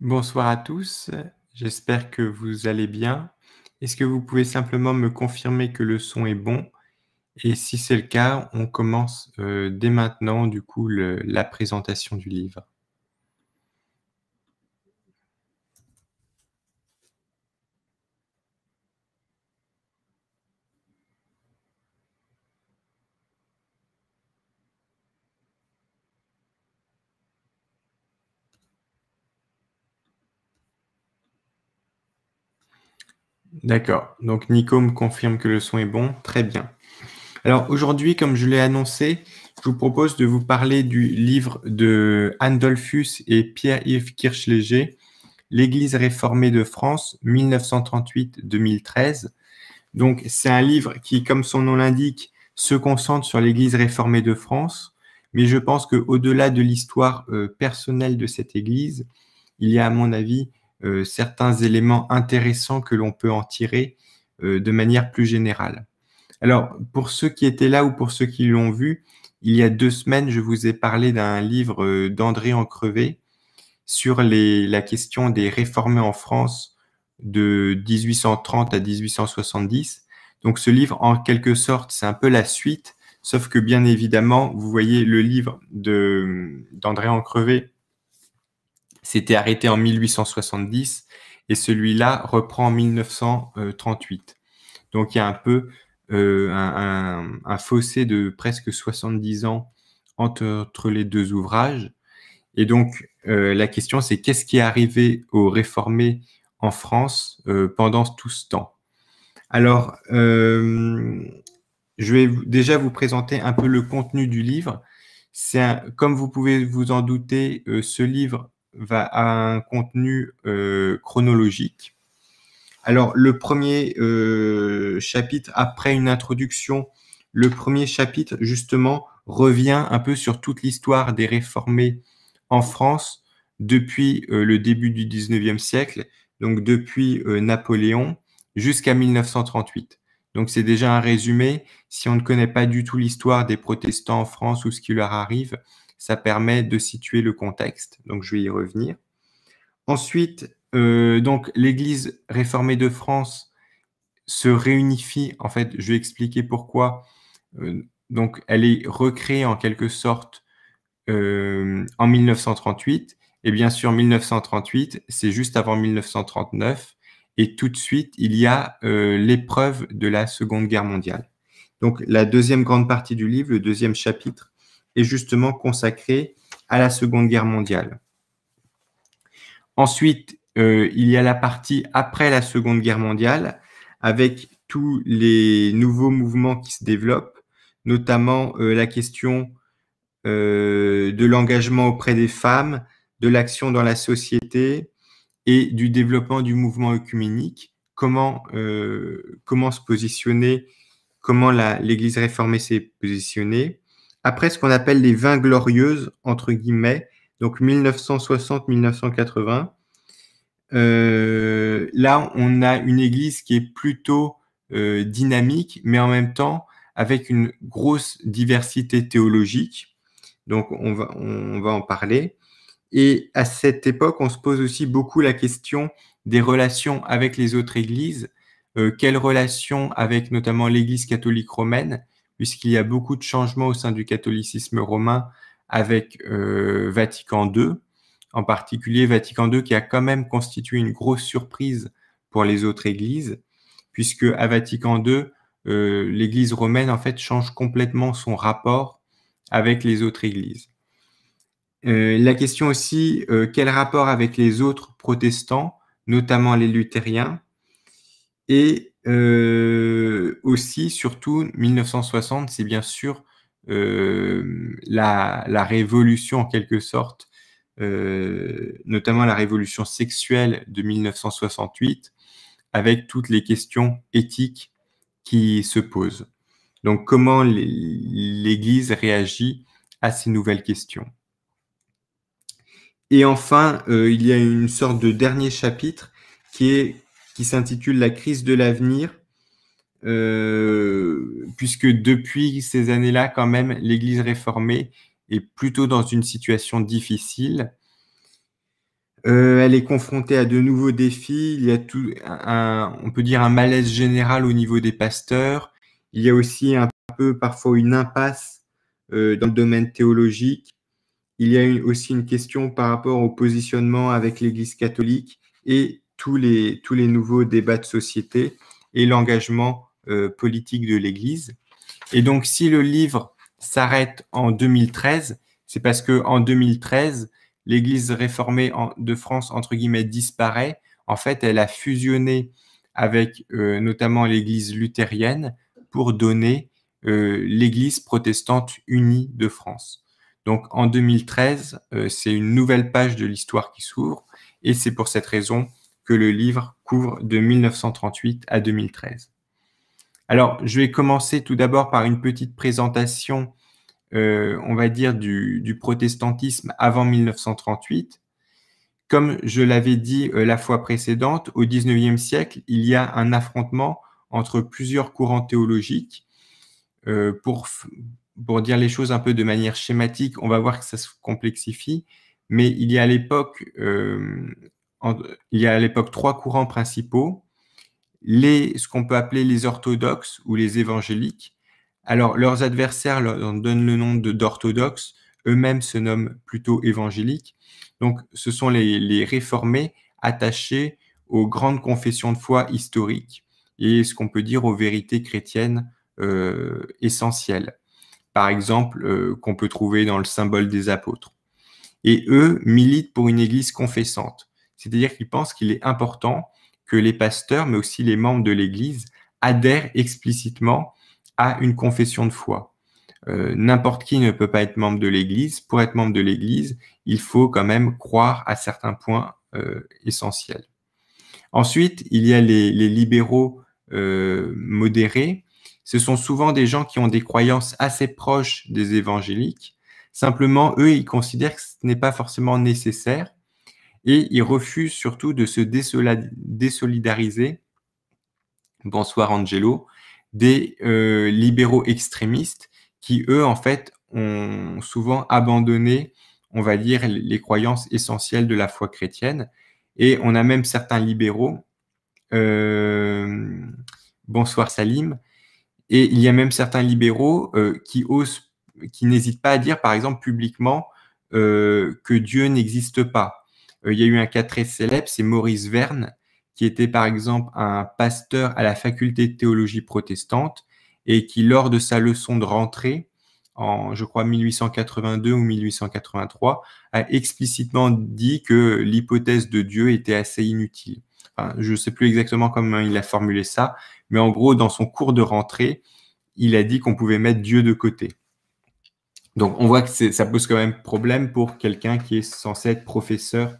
Bonsoir à tous, j'espère que vous allez bien. Est-ce que vous pouvez simplement me confirmer que le son est bon Et si c'est le cas, on commence euh, dès maintenant du coup la présentation du livre. D'accord. Donc Nico me confirme que le son est bon. Très bien. Alors aujourd'hui, comme je l'ai annoncé, je vous propose de vous parler du livre de Andolfus et Pierre-Yves Kirchléger, L'Église réformée de France, 1938-2013. Donc c'est un livre qui, comme son nom l'indique, se concentre sur l'Église réformée de France, mais je pense qu'au-delà de l'histoire euh, personnelle de cette Église, il y a à mon avis euh, certains éléments intéressants que l'on peut en tirer euh, de manière plus générale. Alors, pour ceux qui étaient là ou pour ceux qui l'ont vu, il y a deux semaines, je vous ai parlé d'un livre euh, d'André Encrevé sur la question des réformés en France de 1830 à 1870. Donc ce livre, en quelque sorte, c'est un peu la suite, sauf que bien évidemment, vous voyez le livre d'André Encrevé c'était arrêté en 1870 et celui-là reprend en 1938. Donc il y a un peu euh, un, fossé de presque 70 ans entre, les deux ouvrages. Et donc euh, la question c'est qu'est-ce qui est arrivé aux réformés en France euh, pendant tout ce temps Alors je vais déjà vous présenter un peu le contenu du livre. C'est comme vous pouvez vous en douter, ce livre va à un contenu euh, chronologique. Alors le premier euh, chapitre, après une introduction, le premier chapitre justement revient un peu sur toute l'histoire des réformés en France depuis euh, le début du 19e siècle, donc depuis Napoléon jusqu'à 1938. Donc c'est déjà un résumé. Si on ne connaît pas du tout l'histoire des protestants en France ou ce qui leur arrive, ça permet de situer le contexte. Donc, je vais y revenir. Ensuite, euh, donc, l'Église réformée de France se réunifie. En fait, je vais expliquer pourquoi. Euh, donc, elle est recréée en quelque sorte euh, en 1938. Et bien sûr, 1938, c'est juste avant 1939. Et tout de suite, il y a l'épreuve de la Seconde Guerre mondiale. Donc, la deuxième grande partie du livre, le deuxième chapitre, justement consacré à la Seconde Guerre mondiale. Ensuite, euh, il y a la partie après la Seconde Guerre mondiale, avec tous les nouveaux mouvements qui se développent, notamment euh, la question euh, de l'engagement auprès des femmes, de l'action dans la société et du développement du mouvement œcuménique. Comment, comment se positionner, comment l'Église réformée s'est positionnée après ce qu'on appelle les vins glorieuses, entre guillemets, donc 1960-1980. Euh, là, on a une église qui est plutôt euh, dynamique, mais en même temps avec une grosse diversité théologique. Donc, on va, on va en parler. Et à cette époque, on se pose aussi beaucoup la question des relations avec les autres églises. Euh, quelles relations avec notamment l'église catholique romaine puisqu'il y a beaucoup de changements au sein du catholicisme romain avec euh, Vatican II, en particulier Vatican II qui a quand même constitué une grosse surprise pour les autres églises, puisque à Vatican II, euh, l'Église romaine en fait change complètement son rapport avec les autres églises. Euh, la question aussi, quel rapport avec les autres protestants, notamment les luthériens Et euh, aussi, surtout, 1960, c'est bien sûr euh, la, révolution en quelque sorte, euh, notamment la révolution sexuelle de 1968, avec toutes les questions éthiques qui se posent. Donc comment l'Église réagit à ces nouvelles questions. Et enfin, il y a une sorte de dernier chapitre qui est s'intitule La crise de l'avenir, euh, puisque depuis ces années-là, quand même, l'Église réformée est plutôt dans une situation difficile. Euh, elle est confrontée à de nouveaux défis. Il y a tout un, on peut dire un malaise général au niveau des pasteurs. Il y a aussi un peu parfois une impasse euh, dans le domaine théologique. Il y a aussi une question par rapport au positionnement avec l'Église catholique et tous les, tous les nouveaux débats de société et l'engagement euh, politique de l'Église. Et donc, si le livre s'arrête en 2013, c'est parce que en 2013, l'Église réformée en, de France entre guillemets disparaît. En fait, elle a fusionné avec euh, notamment l'Église luthérienne pour donner euh, l'Église protestante unie de France. Donc en 2013, c'est une nouvelle page de l'histoire qui s'ouvre et c'est pour cette raison que le livre couvre de 1938 à 2013. Alors, je vais commencer tout d'abord par une petite présentation, euh, on va dire, du, protestantisme avant 1938. Comme je l'avais dit euh, la fois précédente, au 19e siècle, il y a un affrontement entre plusieurs courants théologiques. Euh, pour, pour dire les choses un peu de manière schématique, on va voir que ça se complexifie, mais il y a à l'époque, euh, il y a à l'époque trois courants principaux, les, ce qu'on peut appeler les orthodoxes ou les évangéliques. Alors, leurs adversaires leur donnent le nom d'orthodoxes, eux-mêmes se nomment plutôt évangéliques. Donc, ce sont les, réformés attachés aux grandes confessions de foi historiques et ce qu'on peut dire aux vérités chrétiennes euh, essentielles, par exemple euh, qu'on peut trouver dans le symbole des apôtres. Et eux militent pour une Église confessante. C'est-à-dire qu'il pensent qu'il est important que les pasteurs, mais aussi les membres de l'Église, adhèrent explicitement à une confession de foi. Euh, n'importe qui ne peut pas être membre de l'Église. Pour être membre de l'Église, il faut quand même croire à certains points euh, essentiels. Ensuite, il y a les, libéraux euh, modérés. Ce sont souvent des gens qui ont des croyances assez proches des évangéliques. Simplement, eux, ils considèrent que ce n'est pas forcément nécessaire et ils refusent surtout de se désolidariser, bonsoir Angelo, des euh, libéraux extrémistes qui, eux, en fait, ont souvent abandonné, on va dire, les croyances essentielles de la foi chrétienne. Et on a même certains libéraux, euh, bonsoir Salim, et il y a même certains libéraux euh, qui osent, qui n'hésitent pas à dire, par exemple, publiquement, que Dieu n'existe pas, euh, il y a eu un cas très célèbre, c'est Maurice Verne, qui était par exemple un pasteur à la faculté de théologie protestante et qui, lors de sa leçon de rentrée, en je crois 1882 ou 1883, a explicitement dit que l'hypothèse de Dieu était assez inutile. je ne sais plus exactement comment il a formulé ça, mais en gros, dans son cours de rentrée, il a dit qu'on pouvait mettre Dieu de côté. Donc on voit que ça pose quand même problème pour quelqu'un qui est censé être professeur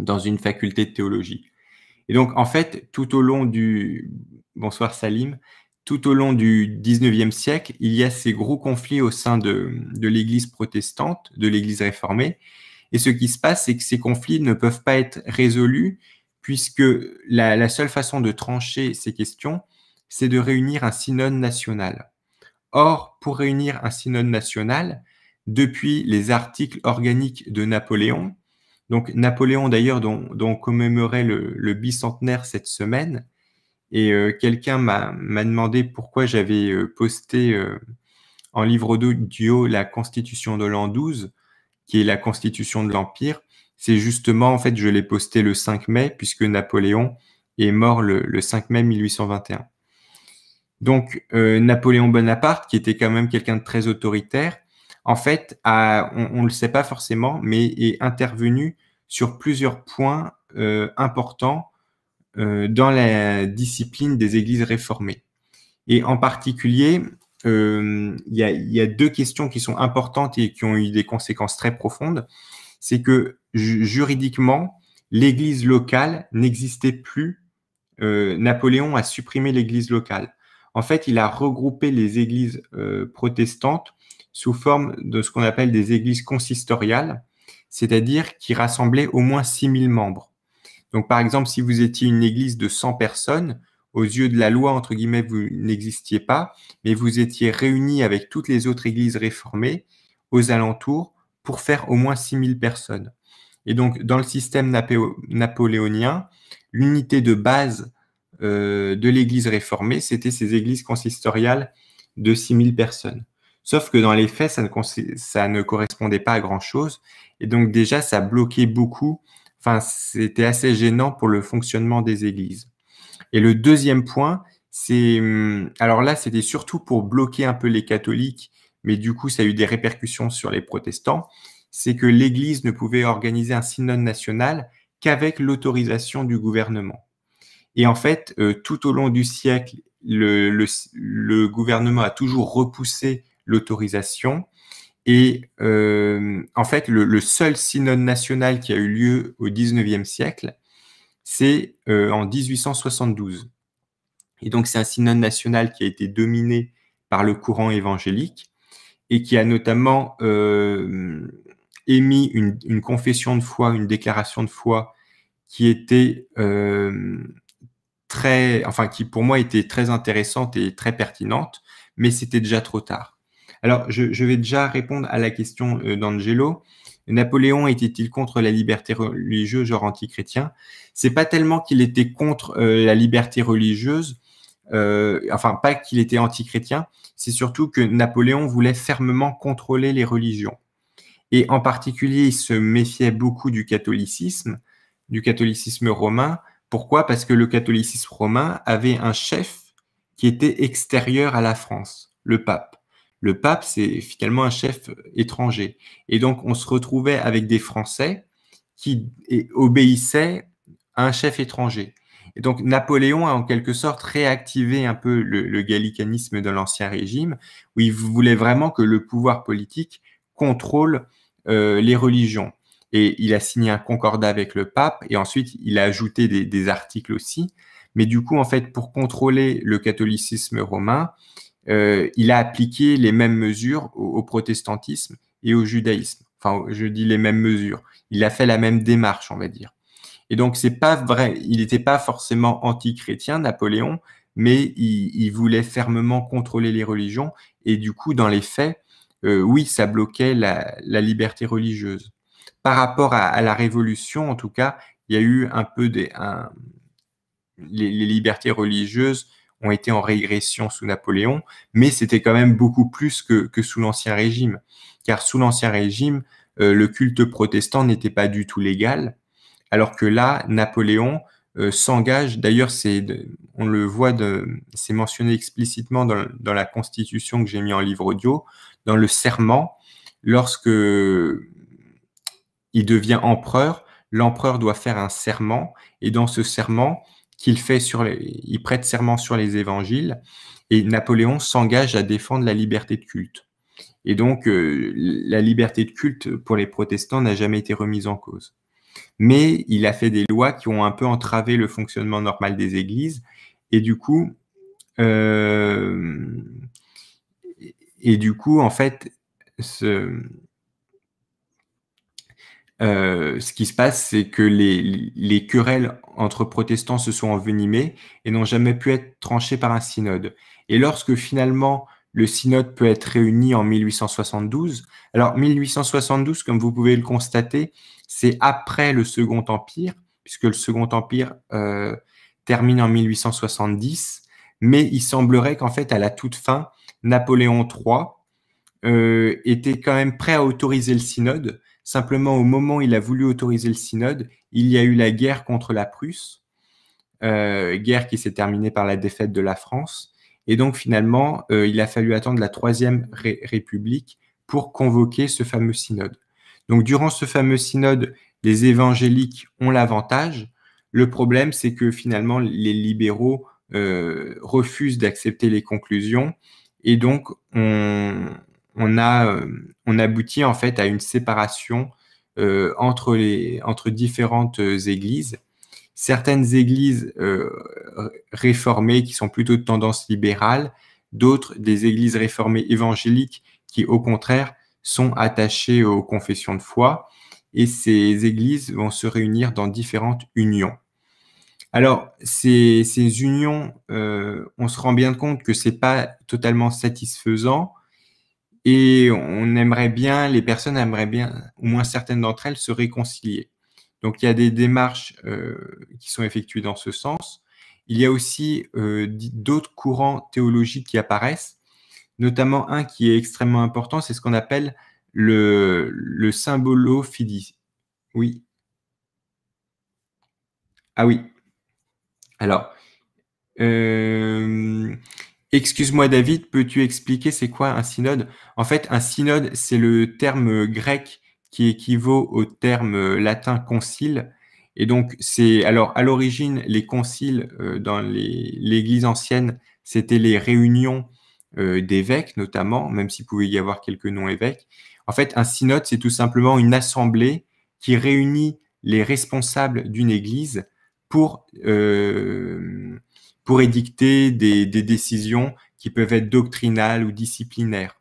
dans une faculté de théologie. Et donc, en fait, tout au long du... Bonsoir Salim. Tout au long du 19e siècle, il y a ces gros conflits au sein de, l'Église protestante, de l'Église réformée. Et ce qui se passe, c'est que ces conflits ne peuvent pas être résolus puisque la, la seule façon de trancher ces questions, c'est de réunir un synode national. Or, pour réunir un synode national, depuis les articles organiques de Napoléon, donc Napoléon, d'ailleurs, dont, commémorait le, bicentenaire cette semaine, et euh, quelqu'un m'a demandé pourquoi j'avais euh, posté euh, en livre duo la Constitution de l'an 12, qui est la Constitution de l'Empire. C'est justement, en fait, je l'ai posté le 5 mai, puisque Napoléon est mort le, le 5 mai 1821. Donc Napoléon Bonaparte, qui était quand même quelqu'un de très autoritaire, en fait, on ne le sait pas forcément, mais est intervenu sur plusieurs points euh, importants euh, dans la discipline des églises réformées. Et en particulier, euh, il y, a, deux questions qui sont importantes et qui ont eu des conséquences très profondes. C'est que juridiquement, l'église locale n'existait plus. Napoléon a supprimé l'église locale. En fait, il a regroupé les églises protestantes sous forme de ce qu'on appelle des églises consistoriales, c'est-à-dire qui rassemblaient au moins 6000 membres. Donc par exemple, si vous étiez une église de 100 personnes, aux yeux de la loi, entre guillemets, vous n'existiez pas, mais vous étiez réunis avec toutes les autres églises réformées aux alentours pour faire au moins 6000 personnes. Et donc, dans le système napoléonien, l'unité de base euh, de l'église réformée, c'était ces églises consistoriales de 6000 personnes. Sauf que dans les faits, ça ne, ça ne correspondait pas à grand-chose. Et donc déjà, ça bloquait beaucoup. Enfin, c'était assez gênant pour le fonctionnement des églises. Et le deuxième point, c'est... Hmm, alors là, c'était surtout pour bloquer un peu les catholiques, mais du coup, ça a eu des répercussions sur les protestants. C'est que l'Église ne pouvait organiser un synode national qu'avec l'autorisation du gouvernement. Et en fait, euh, tout au long du siècle, le, le, gouvernement a toujours repoussé l'autorisation. Et euh, en fait, le, seul synode national qui a eu lieu au XIXe siècle, c'est euh, en 1872. Et donc, c'est un synode national qui a été dominé par le courant évangélique et qui a notamment euh, émis une, une, confession de foi, une déclaration de foi qui était très, enfin, qui pour moi était très intéressante et très pertinente, mais c'était déjà trop tard. Alors, je, vais déjà répondre à la question euh, d'Angelo. Napoléon était-il contre la liberté religieuse, genre anti-chrétien C'est pas tellement qu'il était contre euh, la liberté religieuse, euh, enfin pas qu'il était anti-chrétien, c'est surtout que Napoléon voulait fermement contrôler les religions. Et en particulier, il se méfiait beaucoup du catholicisme, du catholicisme romain. Pourquoi Parce que le catholicisme romain avait un chef qui était extérieur à la France, le pape le pape, c'est finalement un chef étranger. Et donc, on se retrouvait avec des Français qui obéissaient à un chef étranger. Et donc, Napoléon a en quelque sorte réactivé un peu le, gallicanisme de l'Ancien Régime, où il voulait vraiment que le pouvoir politique contrôle euh, les religions. Et il a signé un concordat avec le pape, et ensuite, il a ajouté des articles aussi. Mais du coup, en fait, pour contrôler le catholicisme romain, euh, il a appliqué les mêmes mesures au, protestantisme et au judaïsme. Enfin, je dis les mêmes mesures. Il a fait la même démarche, on va dire. Et donc, c'est pas vrai. Il n'était pas forcément anti-chrétien, Napoléon, mais il, voulait fermement contrôler les religions. Et du coup, dans les faits, euh, oui, ça bloquait la, liberté religieuse. Par rapport à, la Révolution, en tout cas, il y a eu un peu des. les, libertés religieuses ont été en régression sous Napoléon, mais c'était quand même beaucoup plus que, sous l'Ancien Régime. Car sous l'Ancien Régime, euh, le culte protestant n'était pas du tout légal, alors que là, Napoléon euh, s'engage, d'ailleurs c'est, on le voit, c'est mentionné explicitement dans, dans, la constitution que j'ai mis en livre audio, dans le serment, lorsque il devient empereur, l'empereur doit faire un serment, et dans ce serment, qu'il fait sur il prête serment sur les évangiles et Napoléon s'engage à défendre la liberté de culte. Et donc, euh, la liberté de culte pour les protestants n'a jamais été remise en cause. Mais il a fait des lois qui ont un peu entravé le fonctionnement normal des églises. Et du coup, euh, et du coup, en fait, ce, euh, ce qui se passe, c'est que les, querelles entre protestants se sont envenimées et n'ont jamais pu être tranchées par un synode. Et lorsque finalement le synode peut être réuni en 1872, alors 1872, comme vous pouvez le constater, c'est après le Second Empire, puisque le Second Empire euh, termine en 1870, mais il semblerait qu'en fait, à la toute fin, Napoléon III euh, était quand même prêt à autoriser le synode, Simplement, au moment où il a voulu autoriser le synode, il y a eu la guerre contre la Prusse, euh, guerre qui s'est terminée par la défaite de la France. Et donc, finalement, euh, il a fallu attendre la Troisième République pour convoquer ce fameux synode. Donc, durant ce fameux synode, les évangéliques ont l'avantage. Le problème, c'est que finalement, les libéraux euh, refusent d'accepter les conclusions. Et donc, on, on, a, euh, on aboutit en fait à une séparation euh, entre, les, entre différentes euh, églises. Certaines églises réformées qui sont plutôt de tendance libérale, d'autres des églises réformées évangéliques qui au contraire sont attachées aux confessions de foi et ces églises vont se réunir dans différentes unions. Alors, ces, unions, on se rend bien compte que ce n'est pas totalement satisfaisant et on aimerait bien, les personnes aimeraient bien, au moins certaines d'entre elles, se réconcilier. Donc il y a des démarches euh, qui sont effectuées dans ce sens. Il y a aussi euh, d'autres courants théologiques qui apparaissent, notamment un qui est extrêmement important, c'est ce qu'on appelle le, le symbolo Oui. Ah oui. Alors, euh, Excuse-moi David, peux-tu expliquer c'est quoi un synode En fait, un synode, c'est le terme grec qui équivaut au terme euh, latin concile. Et donc, c'est alors à l'origine, les conciles euh, dans l'Église ancienne, c'était les réunions euh, d'évêques notamment, même s'il pouvait y avoir quelques non-évêques. En fait, un synode, c'est tout simplement une assemblée qui réunit les responsables d'une Église pour pour édicter des, décisions qui peuvent être doctrinales ou disciplinaires.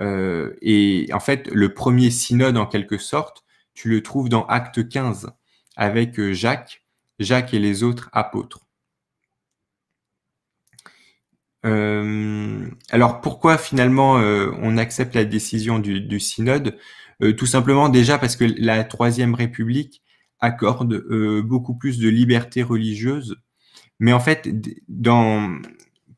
Euh, et en fait, le premier synode, en quelque sorte, tu le trouves dans Acte 15 avec euh, Jacques, Jacques et les autres apôtres. Euh, alors pourquoi finalement on accepte la décision du, synode Tout simplement déjà parce que la Troisième République accorde beaucoup plus de liberté religieuse mais en fait,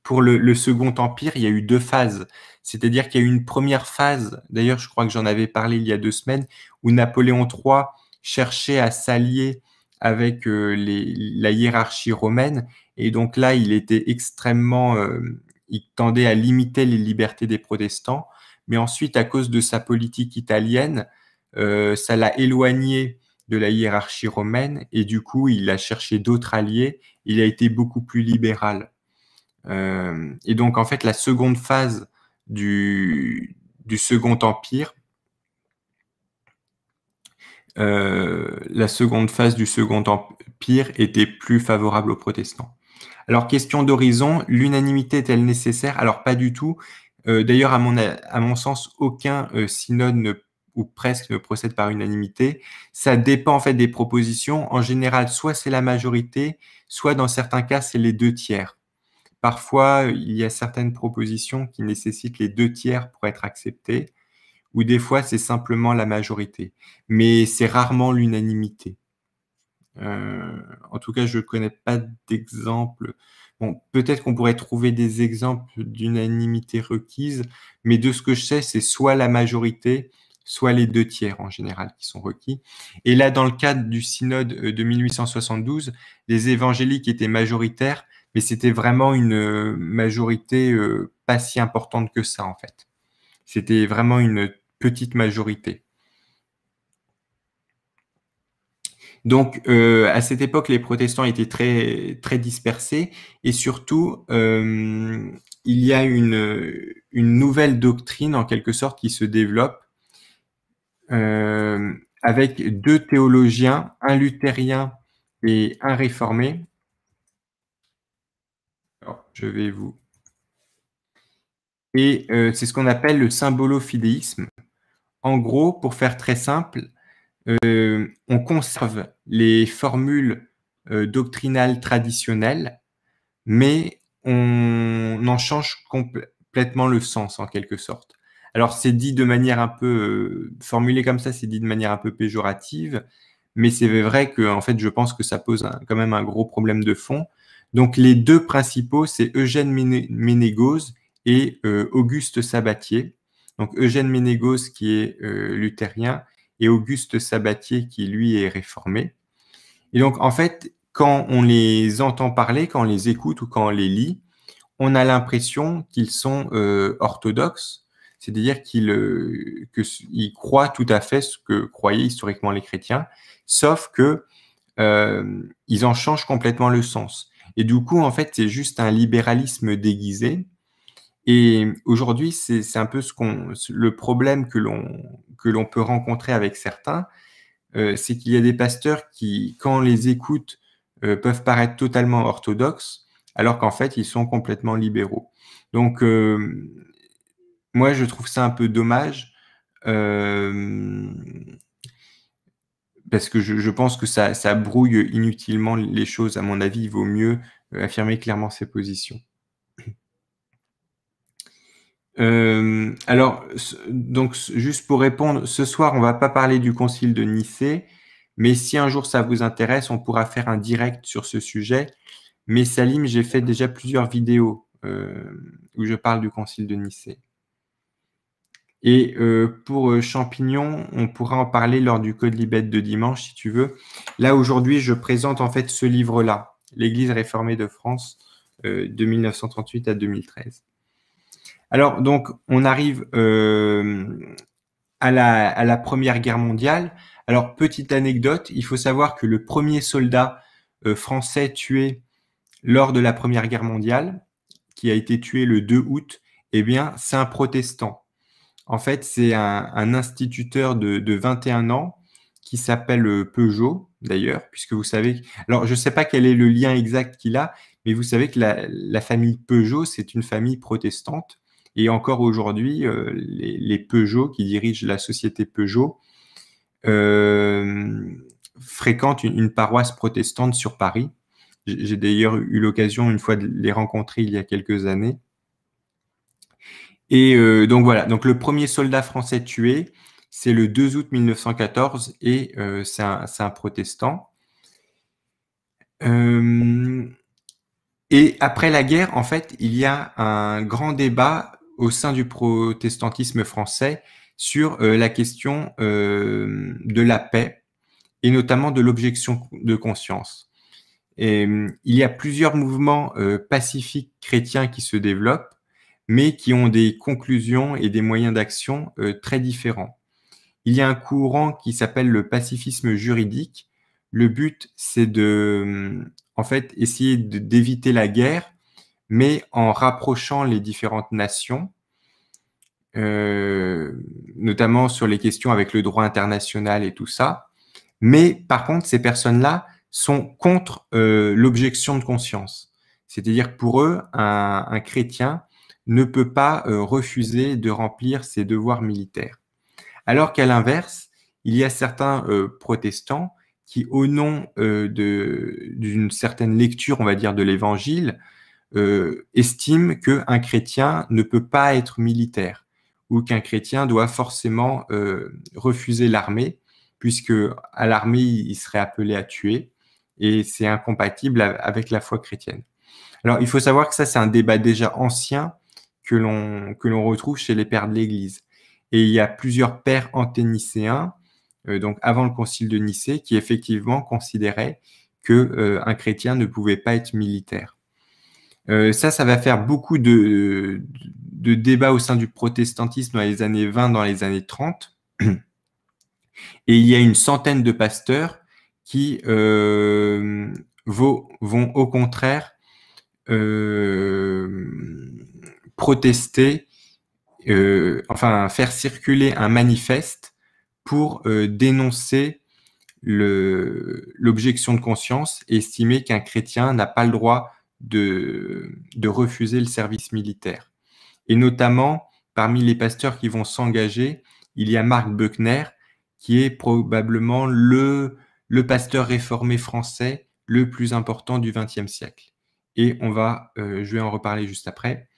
pour le, Second Empire, il y a eu deux phases. C'est-à-dire qu'il y a eu une première phase, d'ailleurs je crois que j'en avais parlé il y a deux semaines, où Napoléon III cherchait à s'allier avec euh, la hiérarchie romaine. Et donc là, il était extrêmement... Euh, il tendait à limiter les libertés des protestants. Mais ensuite, à cause de sa politique italienne, euh, ça l'a éloigné de la hiérarchie romaine et du coup, il a cherché d'autres alliés. Il a été beaucoup plus libéral. Euh, et donc, en fait, la seconde phase du, du Second Empire, euh, la seconde phase du Second Empire était plus favorable aux protestants. Alors, question d'horizon, l'unanimité est-elle nécessaire Alors, pas du tout. Euh, d'ailleurs, à mon, à mon sens, aucun synode ne ou presque procède par unanimité. Ça dépend en fait des propositions. En général, soit c'est la majorité, soit dans certains cas, c'est les deux tiers. Parfois, il y a certaines propositions qui nécessitent les deux tiers pour être acceptées, ou des fois, c'est simplement la majorité. Mais c'est rarement l'unanimité. Euh, en tout cas, je ne connais pas d'exemple. peut-être qu'on pourrait trouver des exemples d'unanimité requise, mais de ce que je sais, c'est soit la majorité, soit les deux tiers en général qui sont requis. Et là, dans le cadre du synode euh, de 1872, les évangéliques étaient majoritaires, mais c'était vraiment une euh, majorité euh, pas si importante que ça, en fait. C'était vraiment une petite majorité. Donc, à cette époque, les protestants étaient très, très dispersés et surtout, il y a une, une nouvelle doctrine, en quelque sorte, qui se développe euh, avec deux théologiens, un luthérien et un réformé. je vais vous. Et euh, c'est ce qu'on appelle le symbolophidéisme En gros, pour faire très simple, euh, on conserve les formules doctrinales traditionnelles, mais on en change complètement le sens en quelque sorte. Alors, c'est dit de manière un peu euh, formulée comme ça, c'est dit de manière un peu péjorative, mais c'est vrai que, en fait, je pense que ça pose quand même un gros problème de fond. Donc, les deux principaux, c'est Eugène Ménégoz et euh, Auguste Sabatier. Donc, Eugène Ménégoz qui est euh, luthérien et Auguste Sabatier qui, lui, est réformé. Et donc, en fait, quand on les entend parler, quand on les écoute ou quand on les lit, on a l'impression qu'ils sont orthodoxes, c'est-à-dire qu'il euh, que' croit tout à fait ce que croyaient historiquement les chrétiens, sauf que euh, ils en changent complètement le sens. Et du coup, en fait, c'est juste un libéralisme déguisé. Et aujourd'hui, c'est un peu ce qu'on, le problème que l'on que l'on peut rencontrer avec certains, euh, c'est qu'il y a des pasteurs qui, quand on les écoute, peuvent paraître totalement orthodoxes, alors qu'en fait, ils sont complètement libéraux. Donc, moi, je trouve ça un peu dommage. Euh, parce que je, pense que ça, brouille inutilement les choses. À mon avis, il vaut mieux euh, affirmer clairement ses positions. Euh, alors, donc, juste pour répondre, ce soir, on ne va pas parler du Concile de Nicée, mais si un jour ça vous intéresse, on pourra faire un direct sur ce sujet. Mais Salim, j'ai fait déjà plusieurs vidéos où je parle du Concile de Nicée. Et euh, pour Champignon, euh, champignons, on pourra en parler lors du Code Libet de dimanche, si tu veux. Là, aujourd'hui, je présente en fait ce livre-là, L'Église réformée de France euh, de 1938 à 2013. Alors, donc, on arrive à la, à, la, Première Guerre mondiale. Alors, petite anecdote, il faut savoir que le premier soldat français tué lors de la Première Guerre mondiale, qui a été tué le 2 août, eh bien, c'est un protestant. En fait, c'est un, instituteur de, 21 ans qui s'appelle euh, Peugeot, d'ailleurs, puisque vous savez. Alors, je ne sais pas quel est le lien exact qu'il a, mais vous savez que la, famille Peugeot, c'est une famille protestante. Et encore aujourd'hui, euh, les, les, Peugeot qui dirigent la société Peugeot euh, fréquentent une, paroisse protestante sur Paris. J'ai d'ailleurs eu l'occasion une fois de les rencontrer il y a quelques années. Et euh, donc voilà, donc le premier soldat français tué, c'est le 2 août 1914 et euh, c'est un, protestant. Euh, et après la guerre, en fait, il y a un grand débat au sein du protestantisme français sur la question de la paix et notamment de l'objection de conscience. Et, il y a plusieurs mouvements pacifiques chrétiens qui se développent mais qui ont des conclusions et des moyens d'action euh, très différents. Il y a un courant qui s'appelle le pacifisme juridique. Le but, c'est de, euh, en fait, essayer d'éviter la guerre, mais en rapprochant les différentes nations, euh, notamment sur les questions avec le droit international et tout ça. Mais par contre, ces personnes-là sont contre l'objection de conscience. C'est-à-dire que pour eux, un chrétien, ne peut pas euh, refuser de remplir ses devoirs militaires. Alors qu'à l'inverse, il y a certains euh, protestants qui, au nom euh, d'une certaine lecture, on va dire, de l'Évangile, estiment qu'un chrétien ne peut pas être militaire ou qu'un chrétien doit forcément refuser l'armée, puisque à l'armée, il serait appelé à tuer, et c'est incompatible avec la foi chrétienne. Alors, il faut savoir que ça, c'est un débat déjà ancien que l'on retrouve chez les pères de l'Église. Et il y a plusieurs pères anténicéens, euh, donc avant le concile de Nicée, qui effectivement considéraient qu'un euh, chrétien ne pouvait pas être militaire. Euh, ça, ça va faire beaucoup de, de, débats au sein du protestantisme dans les années 20, dans les années 30. Et il y a une centaine de pasteurs qui euh, vont au contraire protester, euh, enfin faire circuler un manifeste pour euh, dénoncer l'objection de conscience et estimer qu'un chrétien n'a pas le droit de, refuser le service militaire. Et notamment, parmi les pasteurs qui vont s'engager, il y a Marc Buckner, qui est probablement le, pasteur réformé français le plus important du XXe siècle. Et on va, euh, je vais en reparler juste après.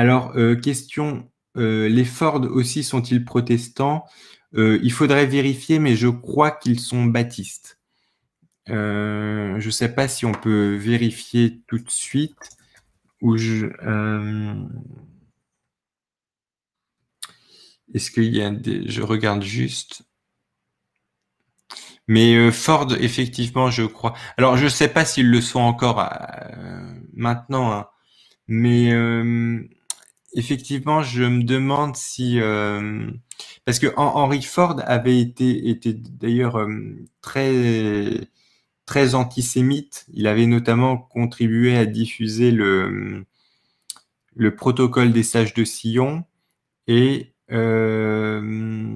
Alors, euh, question, euh, les Ford aussi sont-ils protestants euh, Il faudrait vérifier, mais je crois qu'ils sont baptistes. je ne sais pas si on peut vérifier tout de suite. Ou je, Est-ce qu'il y a des... Je regarde juste. Mais Ford, effectivement, je crois. Alors, je ne sais pas s'ils le sont encore maintenant, hein. mais effectivement, je me demande si euh, parce que Henry Ford avait été, d'ailleurs euh, très très antisémite. Il avait notamment contribué à diffuser le le protocole des sages de Sion et euh,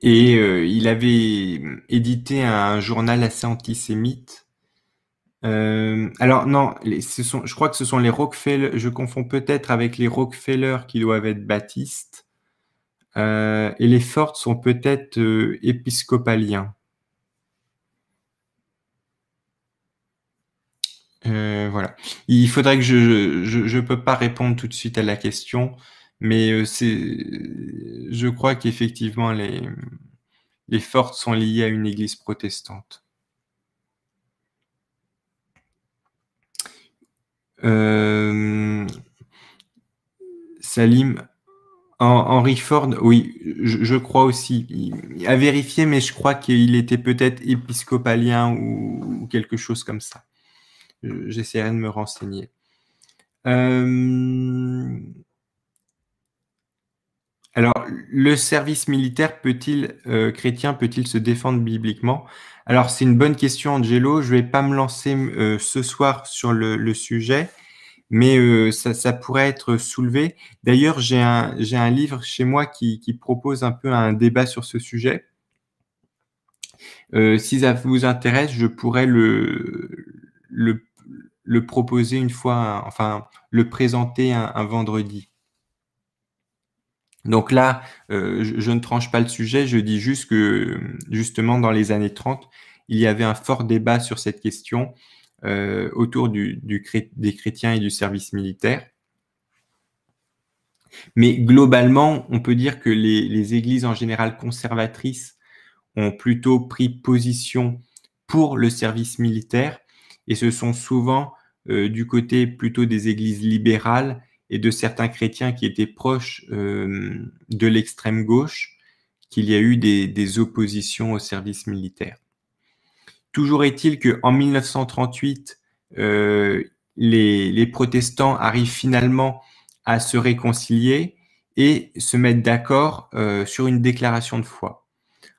Et il avait édité un journal assez antisémite euh, alors non, je crois que ce sont les Rockefeller, je confonds peut-être avec les Rockefeller qui doivent être baptistes, euh, et les fortes sont peut-être euh, épiscopaliens. voilà. Il faudrait que je ne peux pas répondre tout de suite à la question, mais c'est, je crois qu'effectivement les, fortes sont liés à une église protestante. Euh, Salim. Henry Ford, oui, je, crois aussi. À vérifier, mais je crois qu'il était peut-être épiscopalien ou, quelque chose comme ça. J'essaierai de me renseigner. Euh, alors, le service militaire peut-il euh, chrétien peut-il se défendre bibliquement alors, c'est une bonne question, Angelo. Je ne vais pas me lancer euh, ce soir sur le, sujet, mais euh, ça, pourrait être soulevé. D'ailleurs, j'ai un, livre chez moi qui, propose un peu un débat sur ce sujet. Euh, si ça vous intéresse, je pourrais le, le, proposer une fois, enfin, le présenter un vendredi. Donc là, euh, je, ne tranche pas le sujet, je dis juste que justement dans les années 30, il y avait un fort débat sur cette question euh, autour du, des chrétiens et du service militaire. Mais globalement, on peut dire que les, églises en général conservatrices ont plutôt pris position pour le service militaire et ce sont souvent euh, du côté plutôt des églises libérales et de certains chrétiens qui étaient proches euh, de l'extrême gauche qu'il y a eu des, oppositions au service militaire. Toujours est-il qu'en 1938, euh, les, protestants arrivent finalement à se réconcilier et se mettre d'accord euh, sur une déclaration de foi.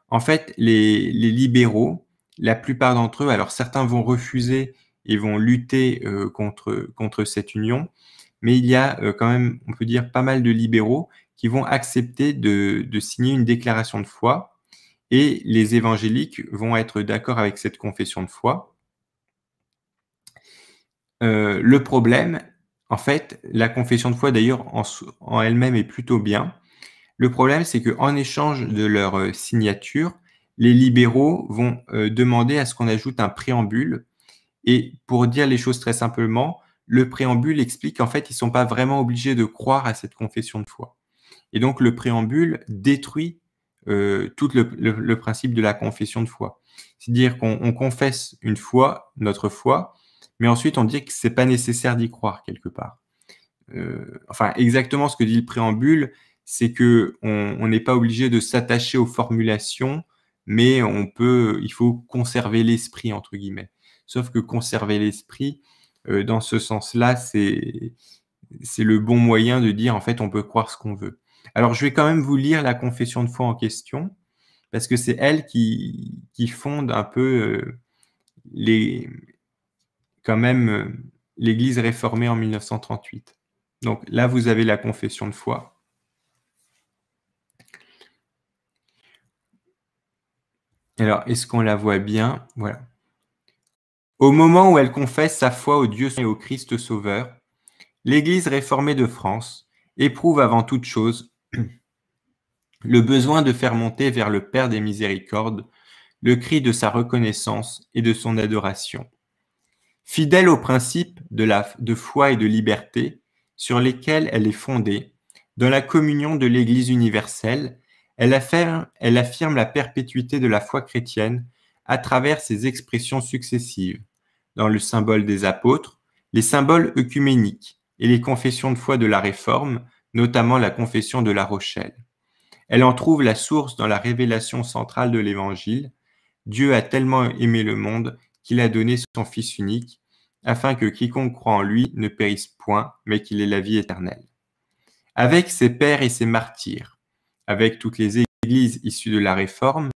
En fait, les, libéraux, la plupart d'entre eux, alors certains vont refuser et vont lutter contre, contre cette union, mais il y a euh, quand même, on peut dire, pas mal de libéraux qui vont accepter de, signer une déclaration de foi, et les évangéliques vont être d'accord avec cette confession de foi. Euh, le problème, en fait, la confession de foi d'ailleurs en, elle-même est plutôt bien. Le problème, c'est qu'en échange de leur euh, signature, les libéraux vont demander à ce qu'on ajoute un préambule. Et pour dire les choses très simplement, le préambule explique qu'en fait, ils ne sont pas vraiment obligés de croire à cette confession de foi. Et donc, le préambule détruit euh, tout le, principe de la confession de foi. C'est-à-dire qu'on confesse une foi, notre foi, mais ensuite on dit que ce n'est pas nécessaire d'y croire quelque part. Euh, enfin, exactement ce que dit le préambule, c'est que on n'est pas obligé de s'attacher aux formulations, mais on peut, il faut conserver l'esprit entre guillemets. Sauf que conserver l'esprit, euh, dans ce sens-là, c'est le bon moyen de dire, en fait, on peut croire ce qu'on veut. Alors, je vais quand même vous lire la confession de foi en question, parce que c'est elle qui, fonde un peu euh, les, quand même euh, l'Église réformée en 1938. Donc là, vous avez la confession de foi. Alors, est-ce qu'on la voit bien Voilà. Au moment où elle confesse sa foi au Dieu et au Christ Sauveur, l'Église réformée de France éprouve avant toute chose le besoin de faire monter vers le Père des miséricordes le cri de sa reconnaissance et de son adoration. Fidèle aux principes de, foi et de liberté sur lesquels elle est fondée, dans la communion de l'Église universelle, elle affirme la perpétuité de la foi chrétienne à travers ses expressions successives dans le symbole des apôtres, les symboles œcuméniques et les confessions de foi de la Réforme, notamment la confession de La Rochelle. Elle en trouve la source dans la révélation centrale de l'Évangile. Dieu a tellement aimé le monde qu'il a donné son Fils unique, afin que quiconque croit en lui ne périsse point, mais qu'il ait la vie éternelle. Avec ses pères et ses martyrs, avec toutes les églises issues de la Réforme,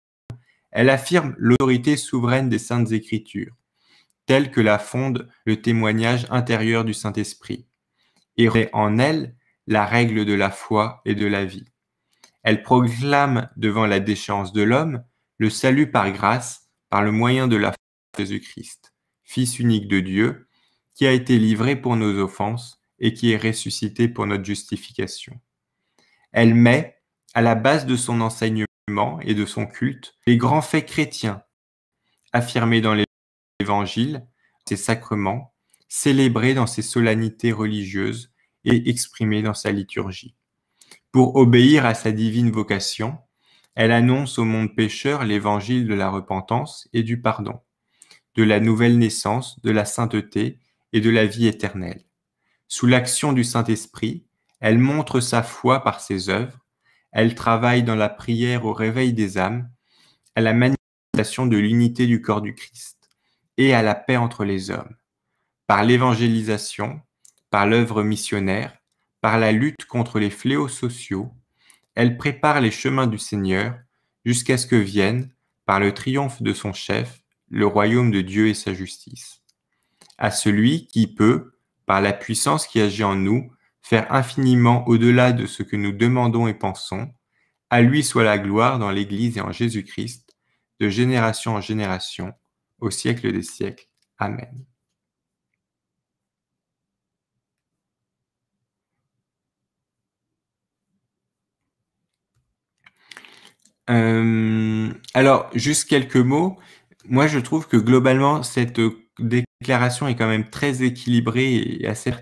elle affirme l'autorité souveraine des saintes écritures telle que la fonde le témoignage intérieur du Saint-Esprit, et en elle la règle de la foi et de la vie. Elle proclame devant la déchéance de l'homme le salut par grâce, par le moyen de la foi de Jésus-Christ, Fils unique de Dieu, qui a été livré pour nos offenses et qui est ressuscité pour notre justification. Elle met, à la base de son enseignement et de son culte, les grands faits chrétiens, affirmés dans les évangile ses sacrements, célébrés dans ses solennités religieuses et exprimés dans sa liturgie. Pour obéir à sa divine vocation, elle annonce au monde pécheur l'évangile de la repentance et du pardon, de la nouvelle naissance, de la sainteté et de la vie éternelle. Sous l'action du Saint-Esprit, elle montre sa foi par ses œuvres, elle travaille dans la prière au réveil des âmes, à la manifestation de l'unité du corps du Christ et à la paix entre les hommes, par l'évangélisation, par l'œuvre missionnaire, par la lutte contre les fléaux sociaux, elle prépare les chemins du Seigneur jusqu'à ce que vienne, par le triomphe de son chef, le royaume de Dieu et sa justice. À celui qui peut, par la puissance qui agit en nous, faire infiniment au-delà de ce que nous demandons et pensons, à lui soit la gloire dans l'Église et en Jésus-Christ, de génération en génération, au siècle des siècles. Amen. Euh, alors, juste quelques mots. Moi, je trouve que globalement, cette euh, déclaration est quand même très équilibrée et assez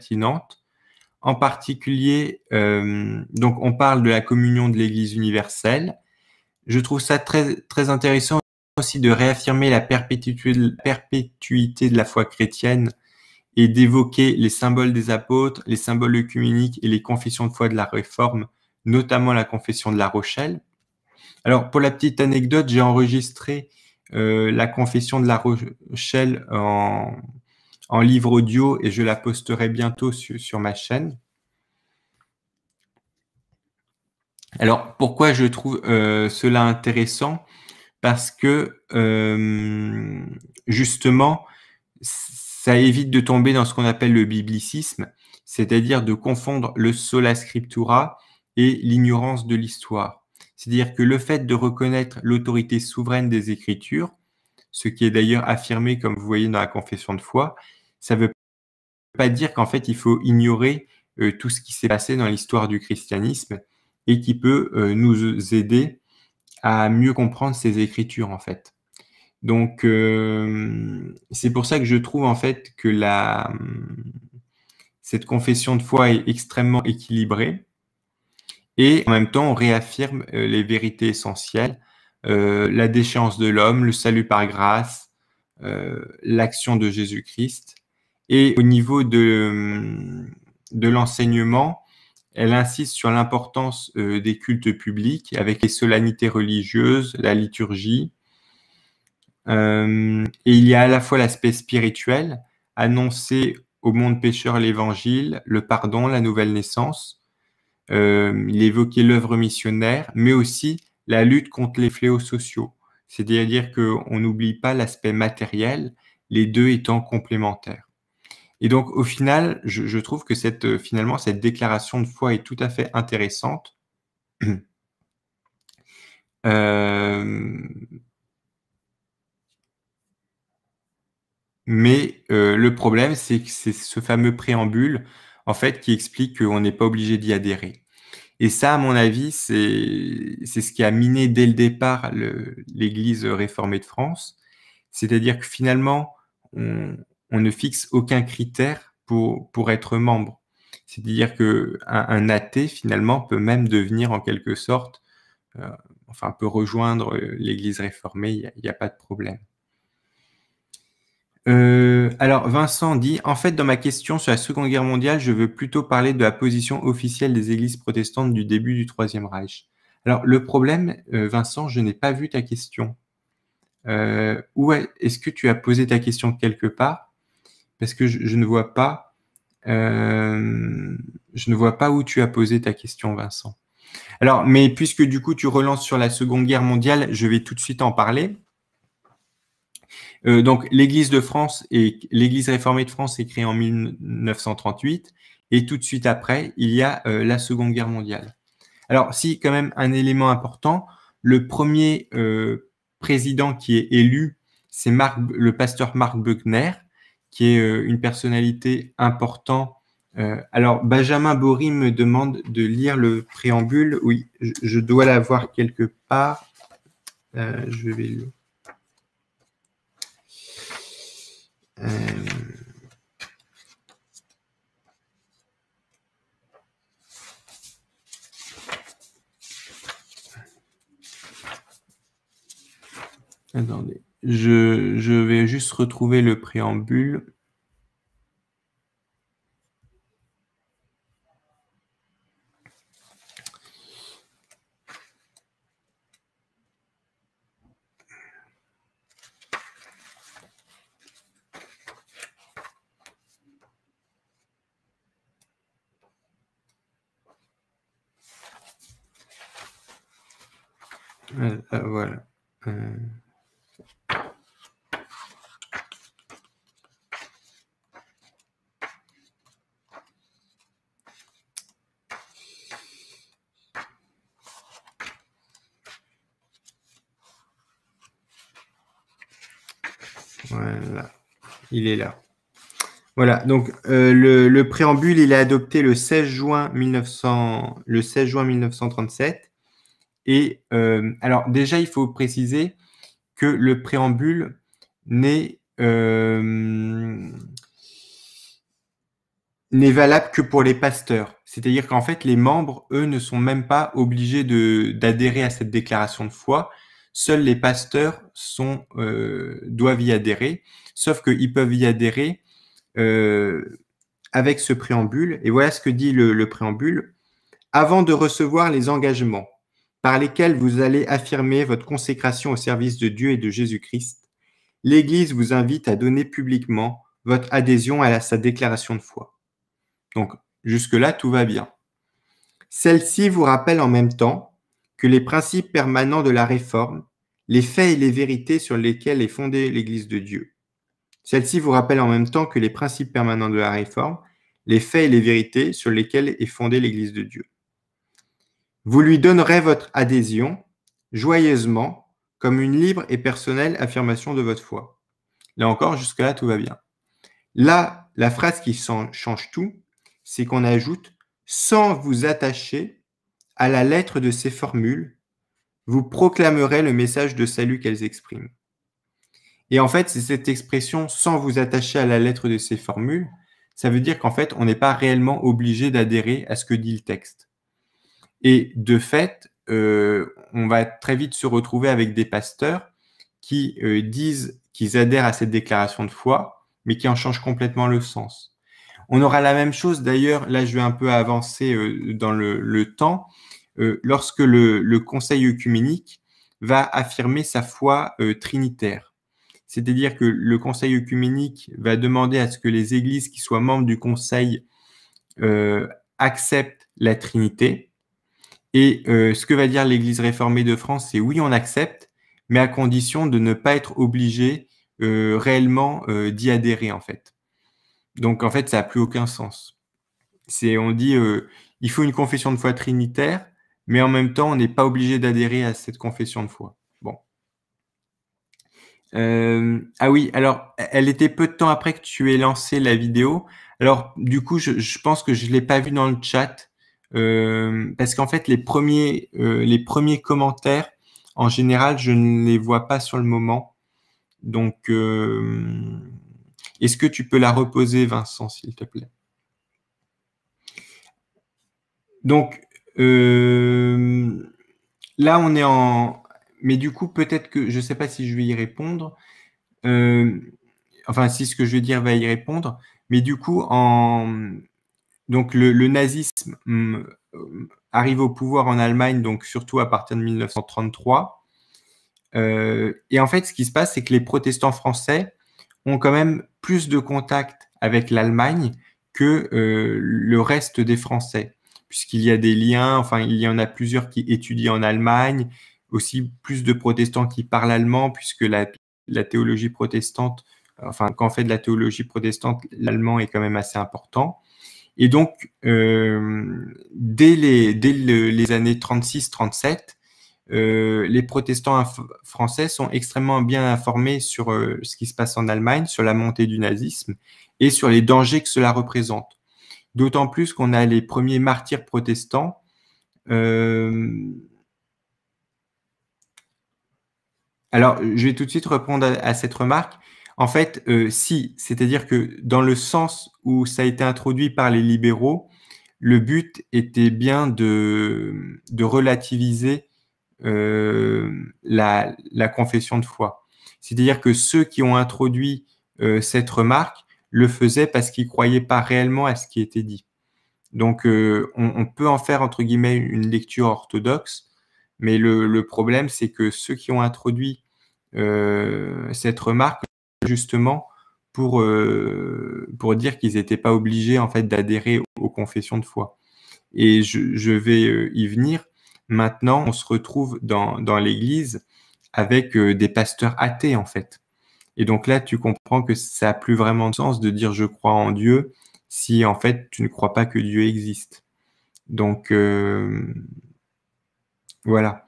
En particulier, euh, donc on parle de la communion de l'Église universelle. Je trouve ça très, très intéressant aussi de réaffirmer la perpétuité de la foi chrétienne et d'évoquer les symboles des apôtres, les symboles œcuméniques et les confessions de foi de la Réforme, notamment la confession de La Rochelle. Alors, pour la petite anecdote, j'ai enregistré euh, la confession de La Rochelle en, en, livre audio et je la posterai bientôt sur ma chaîne. Alors, pourquoi je trouve euh, cela intéressant parce que euh, justement, ça évite de tomber dans ce qu'on appelle le biblicisme, c'est-à-dire de confondre le sola scriptura et l'ignorance de l'histoire. C'est-à-dire que le fait de reconnaître l'autorité souveraine des Écritures, ce qui est d'ailleurs affirmé, comme vous voyez dans la confession de foi, ça ne veut pas dire qu'en fait il faut ignorer euh, tout ce qui s'est passé dans l'histoire du christianisme et qui peut euh, nous aider à mieux comprendre ces écritures en fait. Donc euh, c'est pour ça que je trouve en fait que la cette confession de foi est extrêmement équilibrée et en même temps on réaffirme euh, les vérités essentielles, euh, la déchéance de l'homme, le salut par grâce, l'action de Jésus-Christ et au niveau de de l'enseignement, elle insiste sur l'importance euh, des cultes publics avec les solennités religieuses, la liturgie. Euh, et il y a à la fois l'aspect spirituel, annoncer au monde pécheur l'évangile, le pardon, la nouvelle naissance. Euh, il évoquait l'œuvre missionnaire, mais aussi la lutte contre les fléaux sociaux. C'est-à-dire qu'on n'oublie pas l'aspect matériel, les deux étant complémentaires. Et donc, au final, je, trouve que cette, euh, finalement, cette déclaration de foi est tout à fait intéressante. Euh, mais euh, le problème, c'est que c'est ce fameux préambule, en fait, qui explique qu'on n'est pas obligé d'y adhérer. Et ça, à mon avis, c'est ce qui a miné dès le départ l'Église réformée de France. C'est-à-dire que finalement, on, on ne fixe aucun critère pour, pour être membre. C'est-à-dire qu'un un athée, finalement, peut même devenir en quelque sorte, euh, enfin, peut rejoindre euh, l'Église réformée, il n'y a, pas de problème. Euh, alors, Vincent dit, en fait, dans ma question sur la Seconde Guerre mondiale, je veux plutôt parler de la position officielle des églises protestantes du début du Troisième Reich. Alors, le problème, Vincent, je n'ai pas vu ta question. où est-ce que tu as posé ta question quelque part parce que je, ne vois pas, euh, je ne vois pas où tu as posé ta question, Vincent. Alors, mais puisque du coup tu relances sur la Seconde Guerre mondiale, je vais tout de suite en parler. Euh, donc, l'Église de France et l'Église réformée de France est créée en 1938, et tout de suite après, il y a euh, la Seconde Guerre mondiale. Alors, si quand même un élément important, le premier président qui est élu, c'est le pasteur Marc Buckner, qui est euh, une personnalité importante. Euh, alors, Benjamin Bory me demande de lire le préambule. Oui, je, dois l'avoir quelque part. Euh, je vais le. Attendez. Je, vais juste retrouver le préambule. Euh, euh, voilà. Euh. Voilà, il est là. Voilà, donc euh, le, préambule, il est adopté le 16 juin, 1900, le 16 juin 1937. Et euh, alors déjà, il faut préciser que le préambule euh, n'est valable que pour les pasteurs. C'est-à-dire qu'en fait, les membres, eux, ne sont même pas obligés d'adhérer à cette déclaration de foi. Seuls les pasteurs sont, euh, doivent y adhérer, sauf qu'ils peuvent y adhérer euh, avec ce préambule. Et voilà ce que dit le préambule. Avant de recevoir les engagements, par lesquels vous allez affirmer votre consécration au service de Dieu et de Jésus-Christ, l'Église vous invite à donner publiquement votre adhésion à sa déclaration de foi. Donc, jusque-là, tout va bien. Celle-ci vous rappelle en même temps que les principes permanents de la réforme, les faits et les vérités sur lesquels est fondée l'Église de Dieu. Celle-ci vous rappelle en même temps que les principes permanents de la réforme, les faits et les vérités sur lesquels est fondée l'Église de Dieu. Vous lui donnerez votre adhésion joyeusement comme une libre et personnelle affirmation de votre foi. Là encore, jusque-là, tout va bien. Là, la phrase qui change tout, c'est qu'on ajoute sans vous attacher à la lettre de ces formules, vous proclamerez le message de salut qu'elles expriment. Et en fait, c'est cette expression sans vous attacher à la lettre de ces formules, ça veut dire qu'en fait, on n'est pas réellement obligé d'adhérer à ce que dit le texte. Et de fait, euh, on va très vite se retrouver avec des pasteurs qui euh, disent qu'ils adhèrent à cette déclaration de foi, mais qui en changent complètement le sens. On aura la même chose d'ailleurs, là je vais un peu avancer euh, dans le, temps, lorsque le, le, Conseil œcuménique va affirmer sa foi trinitaire. C'est-à-dire que le Conseil œcuménique va demander à ce que les églises qui soient membres du Conseil acceptent la Trinité, et euh, ce que va dire l'Église réformée de France, c'est oui, on accepte, mais à condition de ne pas être obligé euh, réellement euh, d'y adhérer, en fait. Donc, en fait, ça n'a plus aucun sens. C'est, on dit, il faut une confession de foi trinitaire, mais en même temps, on n'est pas obligé d'adhérer à cette confession de foi. Bon. ah oui, alors, elle était peu de temps après que tu aies lancé la vidéo. Alors, du coup, je, pense que je ne l'ai pas vu dans le chat. Euh, parce qu'en fait, les premiers, euh, les premiers commentaires, en général, je ne les vois pas sur le moment. Donc, euh, est-ce que tu peux la reposer, Vincent, s'il te plaît Donc, là, on est en... Mais du coup, peut-être que je ne sais pas si je vais y répondre. enfin, si ce que je vais dire va y répondre. Mais du coup, en, donc le, nazisme hum, euh, arrive au pouvoir en Allemagne, donc surtout à partir de 1933. Euh, et en fait, ce qui se passe, c'est que les protestants français ont quand même plus de contacts avec l'Allemagne que euh, le reste des Français, puisqu'il y a des liens, enfin, il y en a plusieurs qui étudient en Allemagne, aussi plus de protestants qui parlent allemand, puisque la, la théologie protestante, enfin, quand on fait de la théologie protestante, l'allemand est quand même assez important. Et donc, euh, dès, les, années 36-37, euh, les protestants français sont extrêmement bien informés sur euh, ce qui se passe en Allemagne, sur la montée du nazisme et sur les dangers que cela représente. D'autant plus qu'on a les premiers martyrs protestants. Alors, je vais tout de suite répondre à cette remarque. En fait, euh, si, c'est-à-dire que dans le sens où ça a été introduit par les libéraux, le but était bien de, de relativiser euh, la, confession de foi. C'est-à-dire que ceux qui ont introduit euh, cette remarque le faisaient parce qu'ils ne croyaient pas réellement à ce qui était dit. Donc on, peut en faire, entre guillemets, une lecture orthodoxe, mais le, le problème, c'est que ceux qui ont introduit cette remarque justement pour, euh, pour dire qu'ils n'étaient pas obligés en fait d'adhérer aux confessions de foi. Et je, vais euh, y venir. Maintenant, on se retrouve dans, l'Église avec euh, des pasteurs athées en fait. Et donc là, tu comprends que ça n'a plus vraiment de sens de dire je crois en Dieu si en fait tu ne crois pas que Dieu existe. Donc voilà.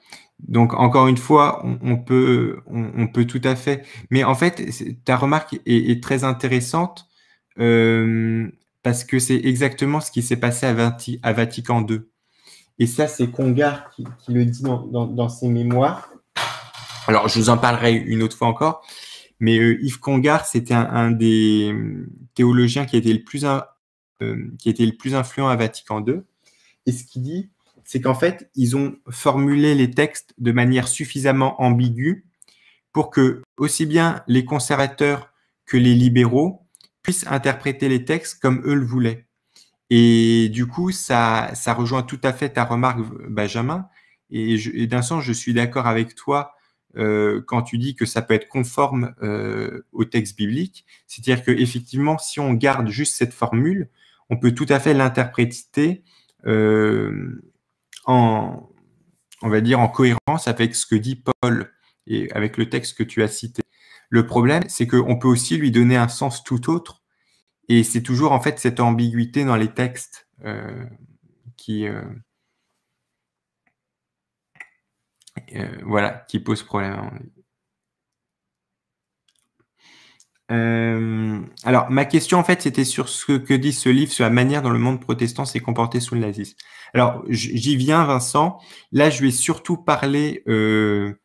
Donc, encore une fois, on, peut, on, peut tout à fait. Mais en fait, ta remarque est, très intéressante euh, parce que c'est exactement ce qui s'est passé à, Vatican II. Et ça, c'est Congar qui, le dit dans, ses mémoires. Alors, je vous en parlerai une autre fois encore. Mais euh, Yves Congar, c'était un, des euh, théologiens qui était le plus, qui était le plus influent à Vatican II. Et ce qu'il dit, c'est qu'en fait, ils ont formulé les textes de manière suffisamment ambiguë pour que aussi bien les conservateurs que les libéraux puissent interpréter les textes comme eux le voulaient. Et du coup, ça, rejoint tout à fait ta remarque, Benjamin. Et, d'un sens, je suis d'accord avec toi euh, quand tu dis que ça peut être conforme euh, au texte biblique. C'est-à-dire qu'effectivement, si on garde juste cette formule, on peut tout à fait l'interpréter euh, en, on va dire, en cohérence avec ce que dit Paul et avec le texte que tu as cité. Le problème, c'est qu'on peut aussi lui donner un sens tout autre. Et c'est toujours en fait cette ambiguïté dans les textes euh, qui, euh, euh, voilà, qui pose problème. Euh, alors, ma question, en fait, c'était sur ce que dit ce livre, sur la manière dont le monde protestant s'est comporté sous le nazisme. Alors, j'y viens, Vincent. Là, je vais surtout parler euh,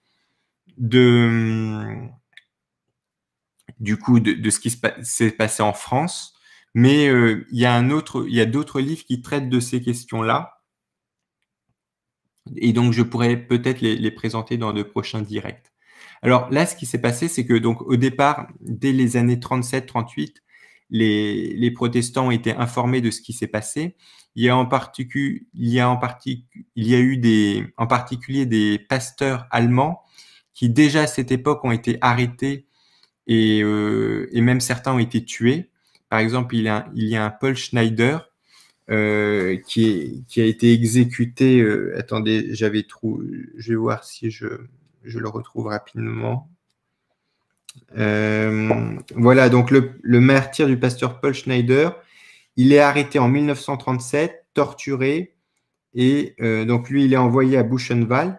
de, hum, du coup, de, ce qui s'est passé en France. Mais euh, il y a un autre, il a d'autres livres qui traitent de ces questions-là. Et donc, je pourrais peut-être les, les, présenter dans de prochains directs. Alors là, ce qui s'est passé, c'est que donc au départ, dès les années 37-38, les, protestants protestants été informés de ce qui s'est passé. Il y a en particulier, eu des, en particulier des pasteurs allemands qui déjà à cette époque ont été arrêtés et, euh, même certains ont été tués. Par exemple, il y a, un Paul Schneider euh, qui, a été exécuté. Euh, attendez, j'avais trop... Je vais voir si je je le retrouve rapidement. Euh, voilà, donc le, martyr du pasteur Paul Schneider, il est arrêté en 1937, torturé, et euh, donc lui, il est envoyé à Buchenwald,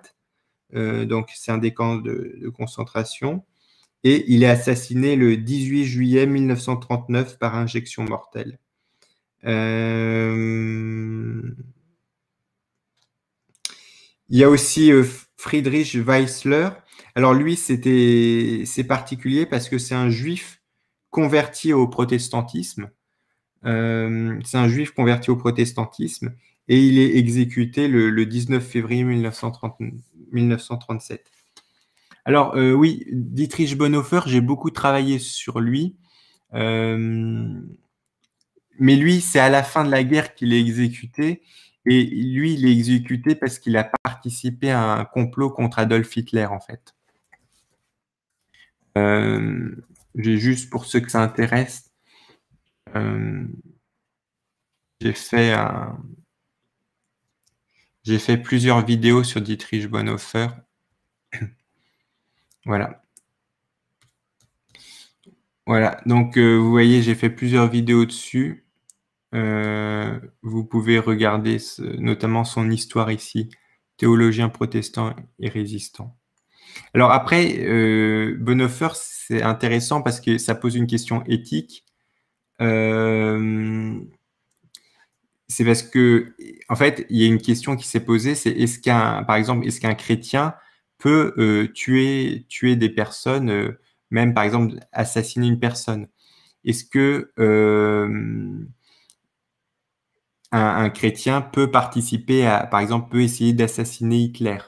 euh, donc c'est un des camps de, de, concentration, et il est assassiné le 18 juillet 1939 par injection mortelle. Il y a aussi Friedrich Weissler. Alors lui, c'était c'est particulier parce que c'est un juif converti au protestantisme. Euh, c'est un juif converti au protestantisme et il est exécuté le, 19 février 1937. Alors euh, oui, Dietrich Bonhoeffer, j'ai beaucoup travaillé sur lui. Euh, mais lui, c'est à la fin de la guerre qu'il est exécuté et lui, il est exécuté parce qu'il a participé à un complot contre Adolf Hitler, en fait. Euh, j'ai juste, pour ceux que ça intéresse, euh, j'ai fait J'ai fait plusieurs vidéos sur Dietrich Bonhoeffer. voilà. Voilà, donc euh, vous voyez, j'ai fait plusieurs vidéos dessus. Euh, vous pouvez regarder ce, notamment son histoire ici, théologien protestant et résistant. Alors après, euh, Bonhoeffer, c'est intéressant parce que ça pose une question éthique. Euh, c'est parce que, en fait, il y a une question qui s'est posée, c'est est-ce qu'un, par exemple, est-ce qu'un chrétien peut euh, tuer, tuer des personnes, même par exemple assassiner une personne Est-ce que un, chrétien peut participer à, par exemple, peut essayer d'assassiner Hitler.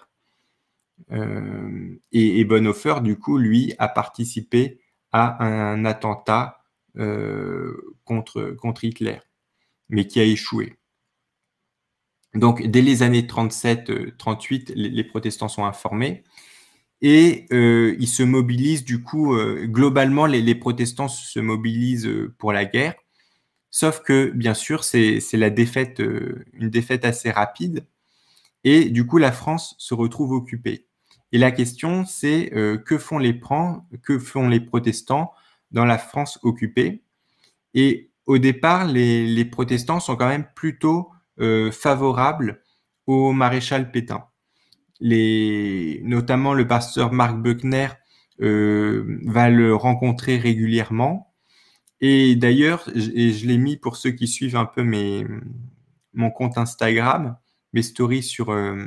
Euh, et, Bonhoeffer, du coup, lui, a participé à un attentat euh, contre, contre Hitler, mais qui a échoué. Donc, dès les années 37-38, euh, les, protestants sont informés et ils se mobilisent, du coup, globalement, les, protestants se mobilisent pour la guerre Sauf que, bien sûr, c'est la défaite, euh, une défaite assez rapide. Et du coup, la France se retrouve occupée. Et la question, c'est euh, que font les que font les protestants dans la France occupée Et au départ, les, protestants sont quand même plutôt euh, favorables au maréchal Pétain. notamment le pasteur Marc Buckner va le rencontrer régulièrement et d'ailleurs, je l'ai mis pour ceux qui suivent un peu mon compte Instagram, mes stories sur euh,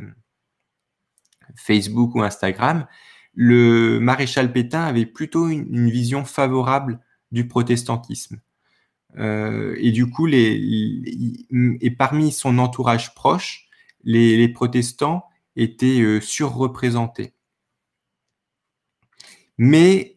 Facebook ou Instagram, le maréchal Pétain avait plutôt une, vision favorable du protestantisme. Euh, et du coup, et parmi son entourage proche, les, protestants étaient euh, surreprésentés. Mais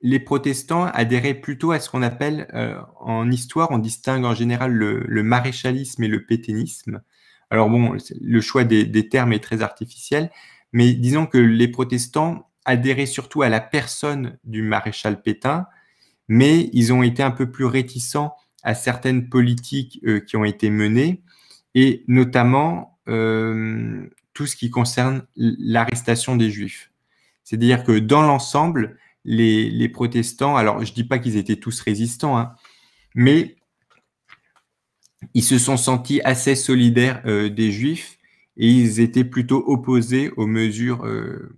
les protestants adhéraient plutôt à ce qu'on appelle euh, en histoire, on distingue en général le, maréchalisme et le péténisme. Alors bon, le choix des, termes est très artificiel, mais disons que les protestants adhéraient surtout à la personne du maréchal Pétain, mais ils ont été un peu plus réticents à certaines politiques euh, qui ont été menées, et notamment euh, tout ce qui concerne l'arrestation des juifs. C'est-à-dire que dans l'ensemble, les, protestants, alors je ne dis pas qu'ils étaient tous résistants, hein, mais ils se sont sentis assez solidaires euh, des juifs et ils étaient plutôt opposés aux mesures euh,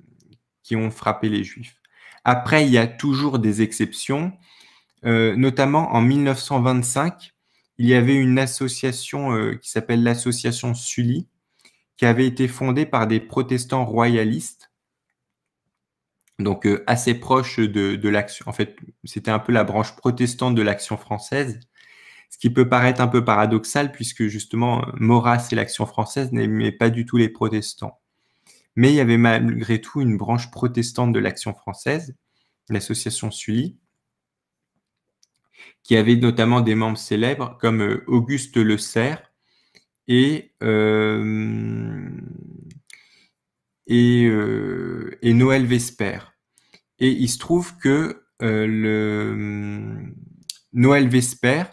qui ont frappé les juifs. Après, il y a toujours des exceptions, euh, notamment en 1925, il y avait une association qui s'appelle l'association Sully, qui avait été fondée par des protestants royalistes donc euh, assez proche de, l'action. En fait, c'était un peu la branche protestante de l'action française, ce qui peut paraître un peu paradoxal puisque justement Maurras et l'action française n'aimaient pas du tout les protestants. Mais il y avait malgré tout une branche protestante de l'action française, l'association Sully, qui avait notamment des membres célèbres comme euh, Auguste Le Serre et euh, euh, et, Noël Vesper. Et il se trouve que euh, hum, Noël Vesper,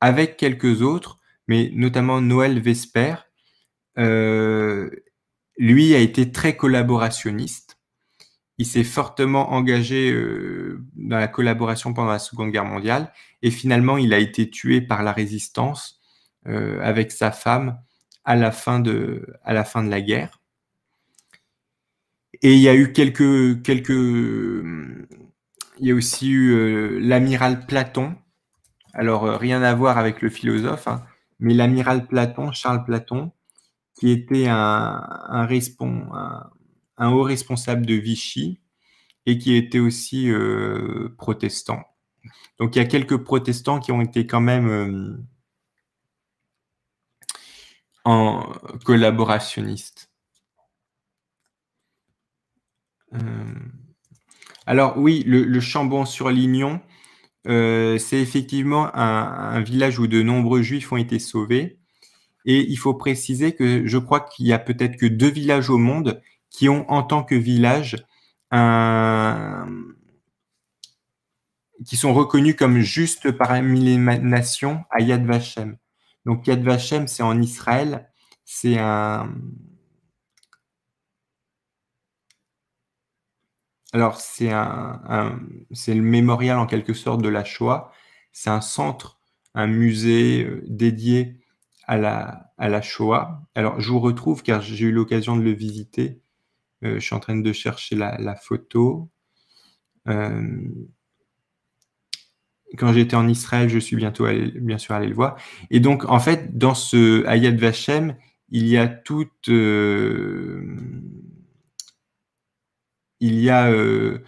avec quelques autres, mais notamment Noël Vesper, euh, lui a été très collaborationniste. Il s'est fortement engagé dans la collaboration pendant la Seconde Guerre mondiale et finalement il a été tué par la résistance avec sa femme à la, fin de la guerre. Et il y a eu quelques quelques hmm, il y a aussi eu euh, l'amiral Platon. Alors euh, rien à voir avec le philosophe, hein, mais l'amiral Platon, Charles Platon, qui était un, un, haut responsable de Vichy et qui était aussi euh, protestant. Donc il y a quelques protestants qui ont été quand même en collaborationnistes. Euh, alors oui, le, Chambon-sur-Lignon, euh, c'est effectivement un, village où de nombreux juifs ont été sauvés. Et il faut préciser que je crois qu'il y a peut-être que deux villages au monde qui ont en tant que village qui sont reconnus comme justes parmi les nations à Yad Vashem. Donc Yad Vashem, c'est en Israël, c'est un, Alors, c'est un, le mémorial en quelque sorte de la Shoah. C'est un centre, un musée euh, dédié à la, à la Shoah. Alors, je vous retrouve car j'ai eu l'occasion de le visiter. Euh, je suis en train de chercher la, photo. Euh, quand j'étais en Israël, je suis bientôt bien sûr allé le voir. Et donc, en fait, dans ce Hayat Vashem, il y a toute il y a euh,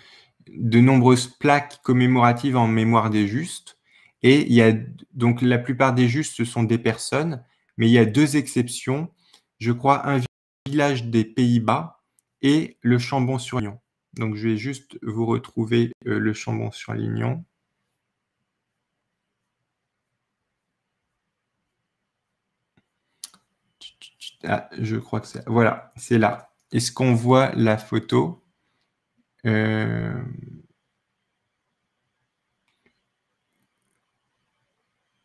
de nombreuses plaques commémoratives en mémoire des justes. Et il y a donc la plupart des justes, ce sont des personnes, mais il y a deux exceptions. Je crois un village des Pays-Bas et le Chambon-sur-Lignon. Donc je vais juste vous retrouver euh, le Chambon-sur-Lignon. Ah, je crois que c'est voilà, c'est là. Est-ce qu'on voit la photo euh,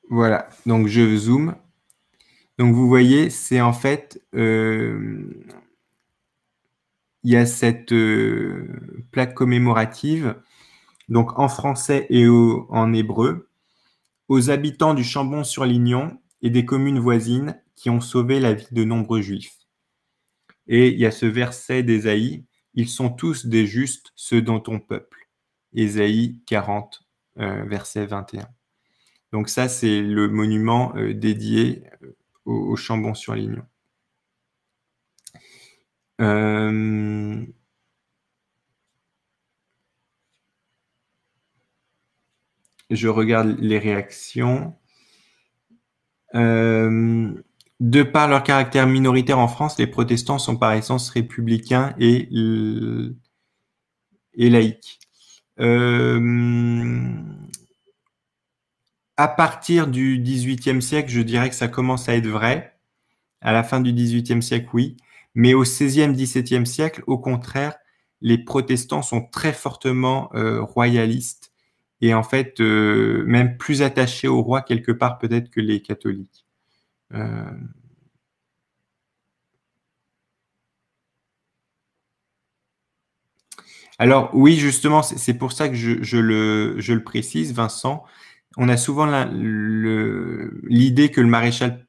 voilà, donc je zoome. Donc vous voyez, c'est en fait, euh, il y a cette euh, plaque commémorative, donc en français et en hébreu, aux habitants du Chambon-sur-Lignon et des communes voisines qui ont sauvé la vie de nombreux juifs. Et il y a ce verset d'Ésaïe ils sont tous des justes, ceux dont ton peuple. Ésaïe 40, euh, verset 21. Donc ça, c'est le monument euh, dédié euh, au, Chambon-sur-Lignon. Je regarde les réactions. De par leur caractère minoritaire en France, les protestants sont par essence républicains et, et laïques. Euh, à partir du XVIIIe siècle, je dirais que ça commence à être vrai. À la fin du XVIIIe siècle, oui. Mais au XVIe, XVIIe siècle, au contraire, les protestants sont très fortement euh, royalistes et en fait euh, même plus attachés au roi quelque part peut-être que les catholiques. Euh, alors oui, justement, c'est pour ça que je, le, précise, Vincent. On a souvent l'idée que le maréchal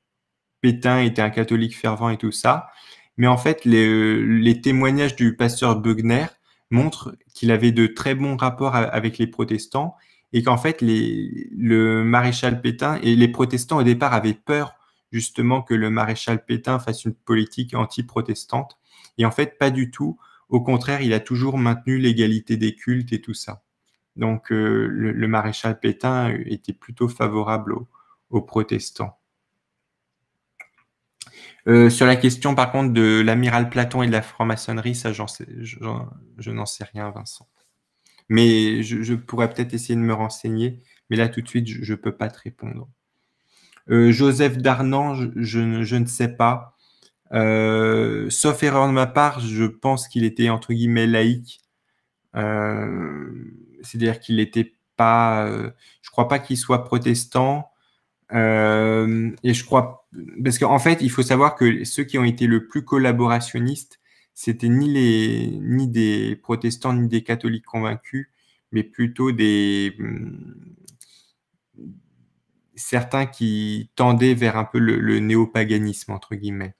Pétain était un catholique fervent et tout ça, mais en fait, les, témoignages du pasteur Bugner montrent qu'il avait de très bons rapports avec les protestants et qu'en fait, le maréchal Pétain et les protestants au départ avaient peur justement que le maréchal Pétain fasse une politique anti-protestante. Et en fait, pas du tout. Au contraire, il a toujours maintenu l'égalité des cultes et tout ça. Donc euh, le, maréchal Pétain euh, était plutôt favorable aux, protestants. Euh, sur la question par contre de l'amiral Platon et de la franc-maçonnerie, ça je, n'en sais rien Vincent. Mais je pourrais peut-être essayer de me renseigner, mais là tout de suite je ne peux pas te répondre. Euh, Joseph Darnan, je, ne sais pas. Euh, sauf erreur de ma part, je pense qu'il était entre guillemets laïque. Euh, c'est-à-dire qu'il n'était pas. je ne crois pas qu'il soit protestant. et je crois. Parce qu'en fait, il faut savoir que ceux qui ont été le plus collaborationnistes, c'était ni, ni des protestants ni des catholiques convaincus, mais plutôt des, hmm, certains qui tendaient vers un peu le, néopaganisme, entre guillemets.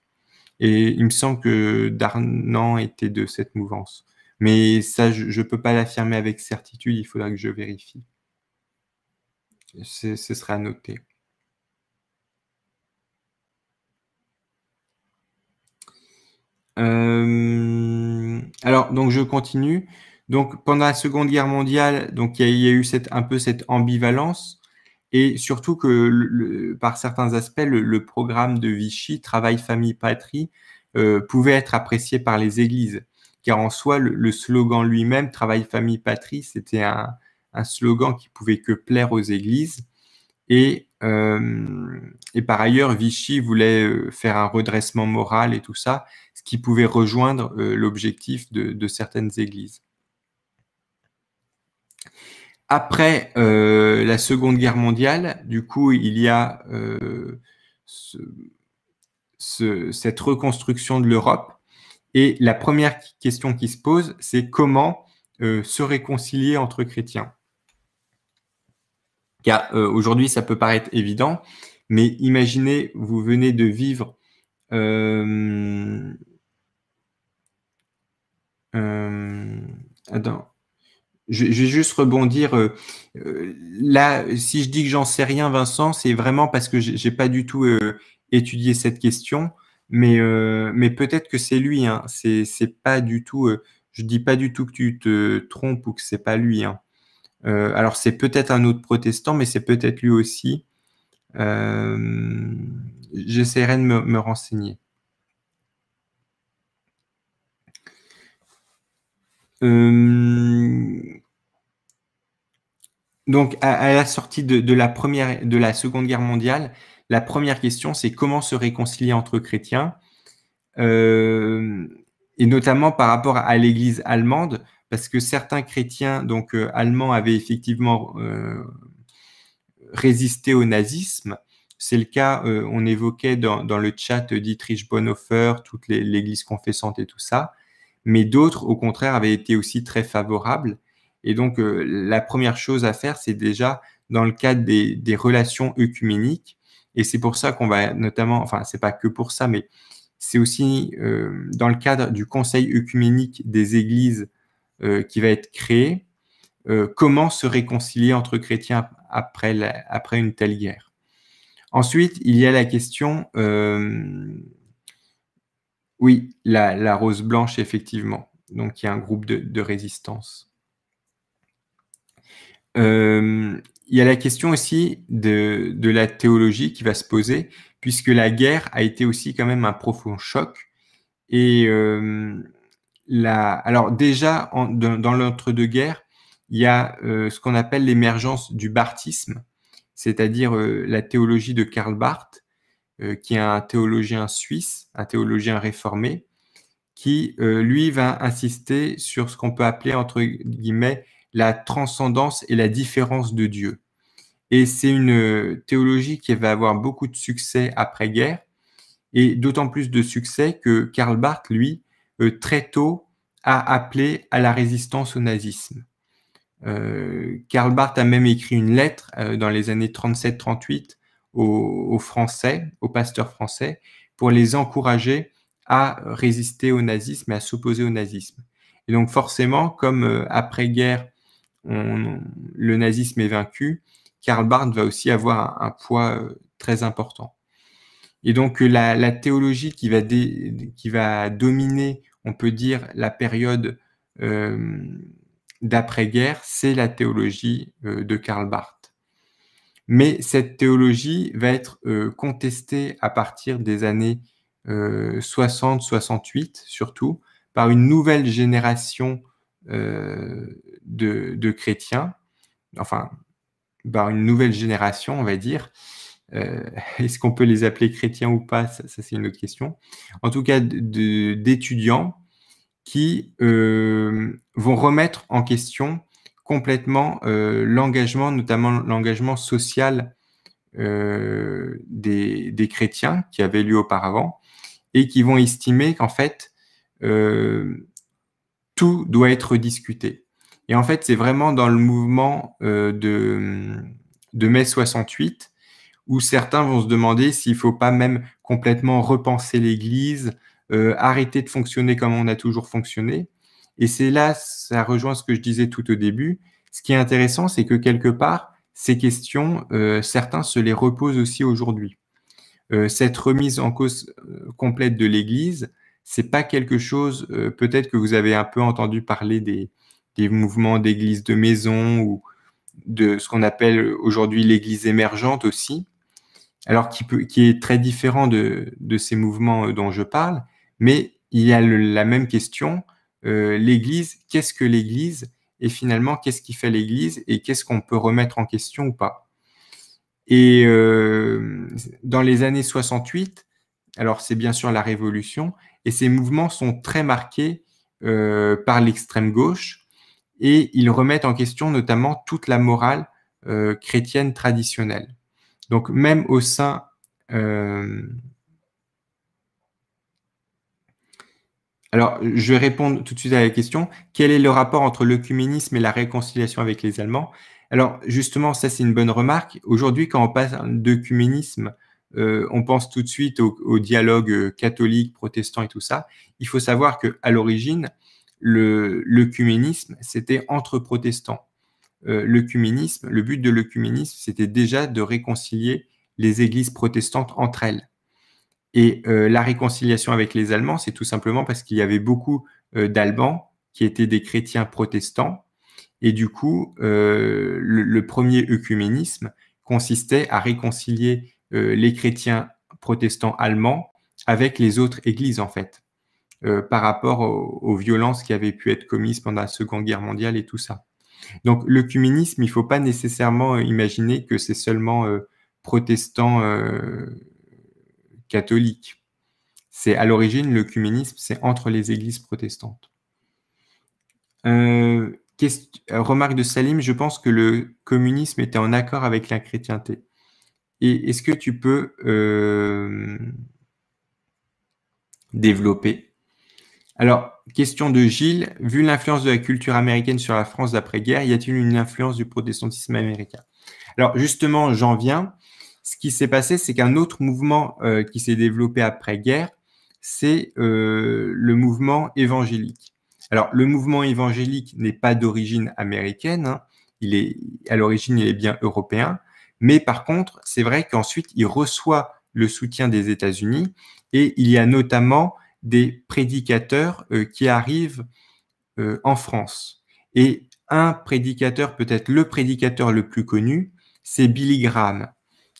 Et il me semble que Darnan était de cette mouvance. Mais ça, je ne peux pas l'affirmer avec certitude, il faudra que je vérifie. Ce sera à noter. Euh, alors, donc je continue. Donc pendant la Seconde Guerre mondiale, donc il y, y, a eu un peu cette ambivalence et surtout que par certains aspects, le, programme de Vichy, Travail, Famille, Patrie, euh, pouvait être apprécié par les églises, car en soi, le, slogan lui-même, Travail, Famille, Patrie, c'était un, slogan qui pouvait que plaire aux églises. Et, euh, par ailleurs, Vichy voulait euh, faire un redressement moral et tout ça, ce qui pouvait rejoindre l'objectif de certaines églises. Après euh, la Seconde Guerre mondiale, du coup, il y a euh, cette reconstruction de l'Europe. Et la première question qui se pose, c'est comment euh, se réconcilier entre chrétiens Car aujourd'hui, ça peut paraître évident, mais imaginez, vous venez de vivre... attends je, vais juste rebondir. Euh, euh, là, si je dis que j'en sais rien, Vincent, c'est vraiment parce que j'ai pas du tout euh, étudié cette question, mais, mais peut-être que c'est lui. Hein. C'est pas du tout. je dis pas du tout que tu te trompes ou que c'est pas lui. Hein. alors c'est peut-être un autre protestant, mais c'est peut-être lui aussi. J'essaierai de me renseigner. Euh, donc, à, la sortie de, la première, de la Seconde Guerre mondiale, la première question, c'est comment se réconcilier entre chrétiens, euh, et notamment par rapport à l'Église allemande, parce que certains chrétiens, donc euh, allemands, avaient effectivement résisté au nazisme. C'est le cas, on évoquait dans, dans, le chat Dietrich Bonhoeffer, toute l'Église confessante et tout ça mais d'autres, au contraire, avaient été aussi très favorables. Et donc, euh, la première chose à faire, c'est déjà dans le cadre des, relations œcuméniques. Et c'est pour ça qu'on va notamment, enfin, c'est pas que pour ça, mais c'est aussi euh, dans le cadre du Conseil œcuménique des églises euh, qui va être créé, comment se réconcilier entre chrétiens après, après une telle guerre. Ensuite, il y a la question oui, la, rose blanche, effectivement. Donc, il y a un groupe de, résistance. Euh, il y a la question aussi de, la théologie qui va se poser, puisque la guerre a été aussi quand même un profond choc. Et euh, alors déjà, dans, l'entre-deux-guerres, il y a euh, ce qu'on appelle l'émergence du barthisme, c'est-à-dire la théologie de Karl Barth, euh, qui est un théologien suisse, un théologien réformé, qui, euh, lui, va insister sur ce qu'on peut appeler, entre guillemets, la transcendance et la différence de Dieu. Et c'est une euh, théologie qui va avoir beaucoup de succès après-guerre, et d'autant plus de succès que Karl Barth, lui, très tôt, a appelé à la résistance au nazisme. Karl Barth a même écrit une lettre dans les années 37-38 aux, Français, aux pasteurs français, pour les encourager à résister au nazisme et à s'opposer au nazisme. Et donc forcément, comme euh, après-guerre, le nazisme est vaincu, Karl Barth va aussi avoir un, poids euh, très important. Et donc la, théologie qui va, qui va, dominer, on peut dire, la période euh, d'après-guerre, c'est la théologie de Karl Barth. Mais cette théologie va être euh, contestée à partir des années 60-68, euh, surtout, par une nouvelle génération euh, de, chrétiens, enfin, par une nouvelle génération, on va dire. Est-ce qu'on peut les appeler chrétiens ou pas ça c'est une autre question. En tout cas, d'étudiants qui vont remettre en question complètement euh, l'engagement, notamment l'engagement social euh, des, chrétiens qui avaient lieu auparavant, et qui vont estimer qu'en fait, euh, tout doit être discuté. Et en fait, c'est vraiment dans le mouvement de, de, mai 68 où certains vont se demander s'il ne faut pas même complètement repenser l'Église, arrêter de fonctionner comme on a toujours fonctionné. Et c'est là, ça rejoint ce que je disais tout au début. Ce qui est intéressant, c'est que quelque part, ces questions, euh, certains se les reposent aussi aujourd'hui. Euh, cette remise en cause euh, complète de l'Église, c'est pas quelque chose. Peut-être que vous avez un peu entendu parler des, des mouvements d'Église de maison ou de ce qu'on appelle aujourd'hui l'Église émergente aussi. Alors qui, qui est très différent de, de, ces mouvements dont je parle, mais il y a la même question euh, l'Église, qu'est-ce que l'Église et finalement qu'est-ce qui fait l'Église et qu'est-ce qu'on peut remettre en question ou pas. Et euh, dans les années 68, alors c'est bien sûr la Révolution, et ces mouvements sont très marqués euh, par l'extrême gauche, et ils remettent en question notamment toute la morale chrétienne traditionnelle. Donc même au sein Alors, je vais répondre tout de suite à la question. Quel est le rapport entre l'œcuménisme et la réconciliation avec les Allemands Alors, justement, ça, c'est une bonne remarque. Aujourd'hui, quand on parle d'œcuménisme, euh, on pense tout de suite au, dialogue euh, catholique, protestant et tout ça. Il faut savoir qu'à l'origine, l'œcuménisme, c'était entre protestants. Euh, le but de l'œcuménisme, c'était déjà de réconcilier les églises protestantes entre elles. Et euh, la réconciliation avec les Allemands, c'est tout simplement parce qu'il y avait beaucoup euh, d'Allemands qui étaient des chrétiens protestants. Et du coup, euh, le, premier œcuménisme consistait à réconcilier les chrétiens protestants allemands avec les autres églises, en fait, par rapport aux, violences qui avaient pu être commises pendant la Seconde Guerre mondiale et tout ça. Donc, l'œcuménisme, il ne faut pas nécessairement imaginer que c'est seulement protestants catholique. C'est à l'origine le l'œcuménisme, c'est entre les églises protestantes. Euh, euh, remarque de Salim, je pense que le communisme était en accord avec la chrétienté. Et est-ce que tu peux euh, développer Alors, question de Gilles, vu l'influence de la culture américaine sur la France d'après-guerre, y a-t-il une influence du protestantisme américain Alors justement, j'en viens. Ce qui s'est passé, c'est qu'un autre mouvement euh, qui s'est développé après-guerre, c'est euh, le mouvement évangélique. Alors, le mouvement évangélique n'est pas d'origine américaine, hein. il est, à l'origine, il est bien européen, mais par contre, c'est vrai qu'ensuite, il reçoit le soutien des États-Unis et il y a notamment des prédicateurs euh, qui arrivent en France. Et un prédicateur, peut-être le prédicateur le plus connu, c'est Billy Graham.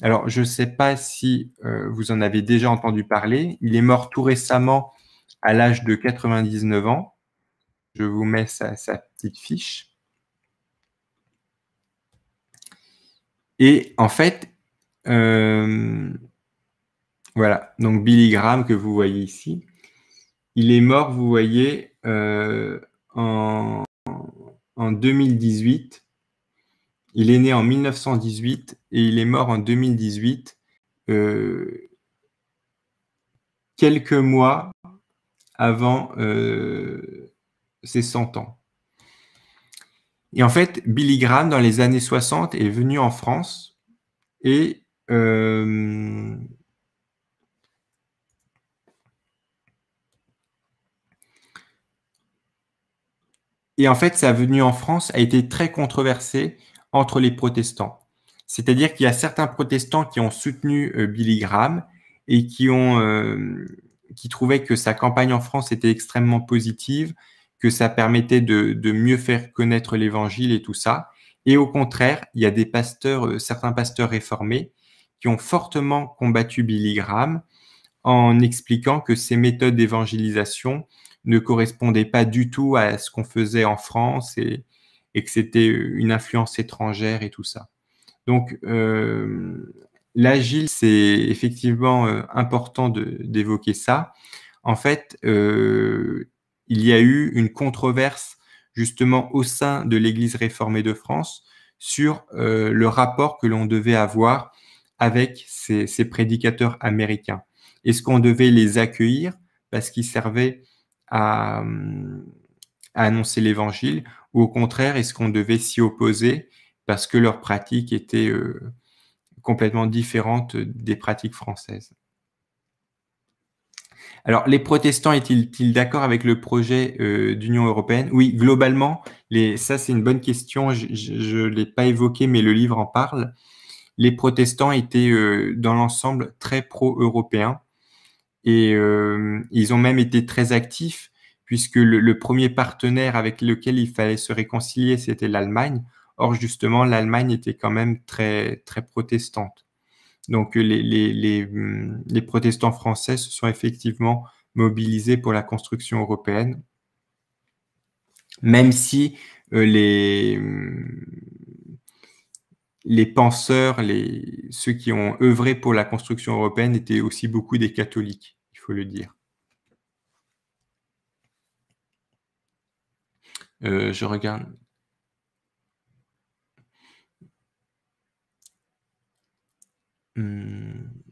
Alors, je ne sais pas si euh, vous en avez déjà entendu parler. Il est mort tout récemment à l'âge de 99 ans. Je vous mets sa, petite fiche. Et en fait, euh, voilà, donc Billy Graham que vous voyez ici, il est mort, vous voyez, euh, en 2018 il est né en 1918 et il est mort en 2018, euh, quelques mois avant euh, ses 100 ans. Et en fait, Billy Graham, dans les années 60, est venu en France et euh, Et en fait, sa venue en France a été très controversée entre les protestants. C'est-à-dire qu'il y a certains protestants qui ont soutenu euh, Billy Graham et qui, ont, euh, qui trouvaient que sa campagne en France était extrêmement positive, que ça permettait de, mieux faire connaître l'Évangile et tout ça. Et au contraire, il y a des pasteurs, euh, certains pasteurs réformés, qui ont fortement combattu Billy Graham en expliquant que ses méthodes d'évangélisation ne correspondaient pas du tout à ce qu'on faisait en France et, et que c'était euh, une influence étrangère et tout ça. Donc, euh, l'agile, c'est effectivement euh, important d'évoquer ça. En fait, il y a eu une controverse justement au sein de l'Église réformée de France sur le rapport que l'on devait avoir avec ces, prédicateurs américains. Est-ce qu'on devait les accueillir parce qu'ils servaient à hum, annoncer l'Évangile ou au contraire, est-ce qu'on devait s'y opposer parce que leurs pratiques étaient euh, complètement différentes des pratiques françaises alors, les protestants est ils d'accord avec le projet euh, d'Union européenne Oui, globalement, ça c'est une bonne question, je ne l'ai pas évoqué, mais le livre en parle. Les protestants étaient euh, dans l'ensemble très pro-européens et ils ont même été très actifs puisque le, premier partenaire avec lequel il fallait se réconcilier, c'était l'Allemagne. Or, justement, l'Allemagne était quand même très, très protestante. Donc, euh, hum, les, protestants français se sont effectivement mobilisés pour la construction européenne, même si euh, les, hum, les penseurs, les, ceux qui ont œuvré pour la construction européenne étaient aussi beaucoup des catholiques, il faut le dire. Euh, je regarde. Hmm.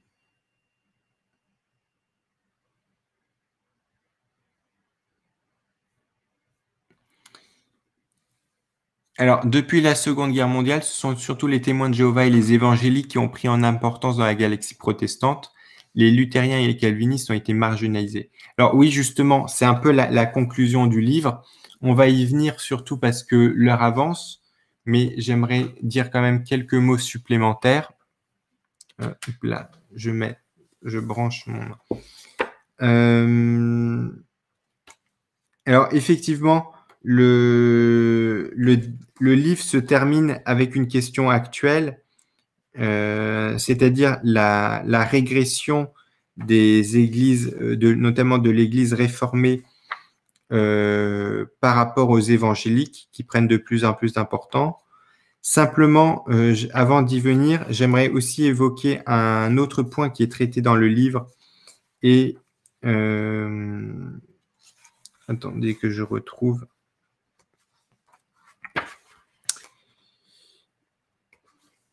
Alors, depuis la Seconde Guerre mondiale, ce sont surtout les témoins de Jéhovah et les évangéliques qui ont pris en importance dans la galaxie protestante. Les luthériens et les calvinistes ont été marginalisés. Alors oui, justement, c'est un peu la conclusion du livre. On va y venir surtout parce que l'heure avance, mais j'aimerais dire quand même quelques mots supplémentaires. Euh, là, je mets, je branche mon. Euh, alors effectivement, le, le, livre se termine avec une question actuelle, euh, c'est-à-dire la, régression des églises, de, notamment de l'Église réformée euh, par rapport aux évangéliques qui prennent de plus en plus d'importance. Simplement, euh, avant d'y venir, j'aimerais aussi évoquer un autre point qui est traité dans le livre et euh, attendez que je retrouve.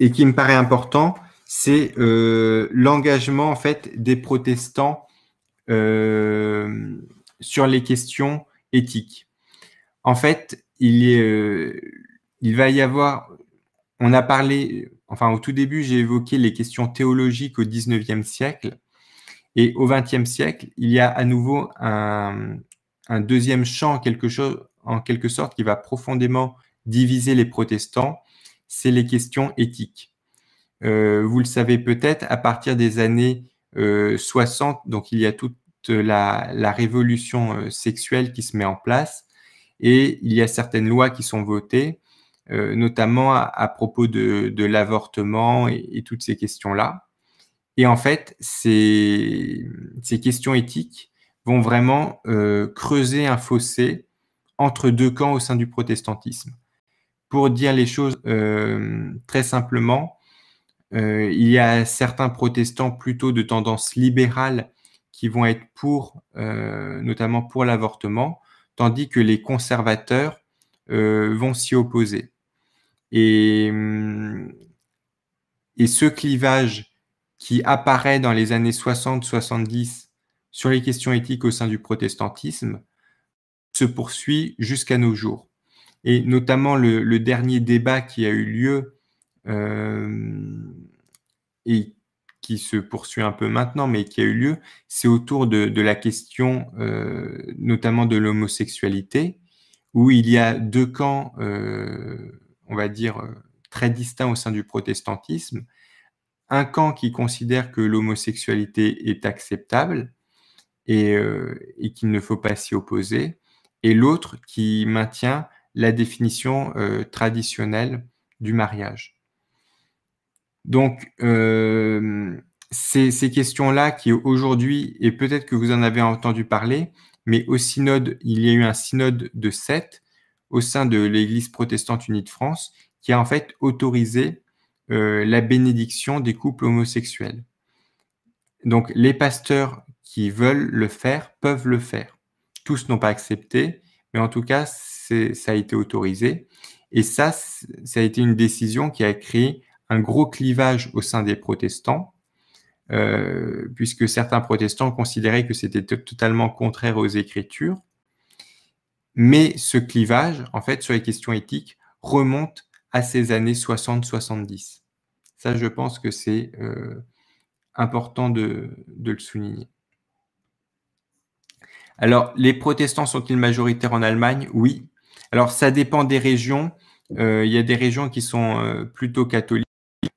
Et qui me paraît important, c'est l'engagement en fait des protestants sur les questions éthique. En fait, il, est, euh, il va y avoir, on a parlé, enfin au tout début, j'ai évoqué les questions théologiques au 19e siècle. Et au 20e siècle, il y a à nouveau un, deuxième champ, quelque chose, en quelque sorte, qui va profondément diviser les protestants, c'est les questions éthiques. Euh, vous le savez peut-être, à partir des années 60, euh, donc il y a toute la, révolution euh, sexuelle qui se met en place. Et il y a certaines lois qui sont votées, euh, notamment à, propos de, l'avortement et, toutes ces questions-là. Et en fait, ces, questions éthiques vont vraiment euh, creuser un fossé entre deux camps au sein du protestantisme. Pour dire les choses très simplement, il y a certains protestants plutôt de tendance libérale qui vont être pour, euh, notamment pour l'avortement, tandis que les conservateurs euh, vont s'y opposer. Et, hum, et ce clivage qui apparaît dans les années 60-70 sur les questions éthiques au sein du protestantisme se poursuit jusqu'à nos jours. Et notamment le, dernier débat qui a eu lieu euh, et qui qui se poursuit un peu maintenant, mais qui a eu lieu, c'est autour de, la question euh, notamment de l'homosexualité, où il y a deux camps, euh, on va dire, euh, très distincts au sein du protestantisme. Un camp qui considère que l'homosexualité est acceptable et qu'il ne faut pas s'y opposer, et l'autre qui maintient la définition traditionnelle du mariage. Donc, euh, ces, questions-là qui aujourd'hui, et peut-être que vous en avez entendu parler, mais au synode, il y a eu un synode de sept au sein de l'Église protestante unie de France qui a en fait autorisé euh, la bénédiction des couples homosexuels. Donc les pasteurs qui veulent le faire peuvent le faire. Tous n'ont pas accepté, mais en tout cas, ça a été autorisé. Et ça, ça a été une décision qui a créé un gros clivage au sein des protestants, euh, puisque certains protestants considéraient que c'était totalement contraire aux Écritures. Mais ce clivage, en fait, sur les questions éthiques, remonte à ces années 60-70. Ça, je pense que c'est euh, important de, le souligner. Alors, les protestants sont-ils majoritaires en Allemagne Oui. Alors, ça dépend des régions. Euh, il y a des régions qui sont plutôt catholiques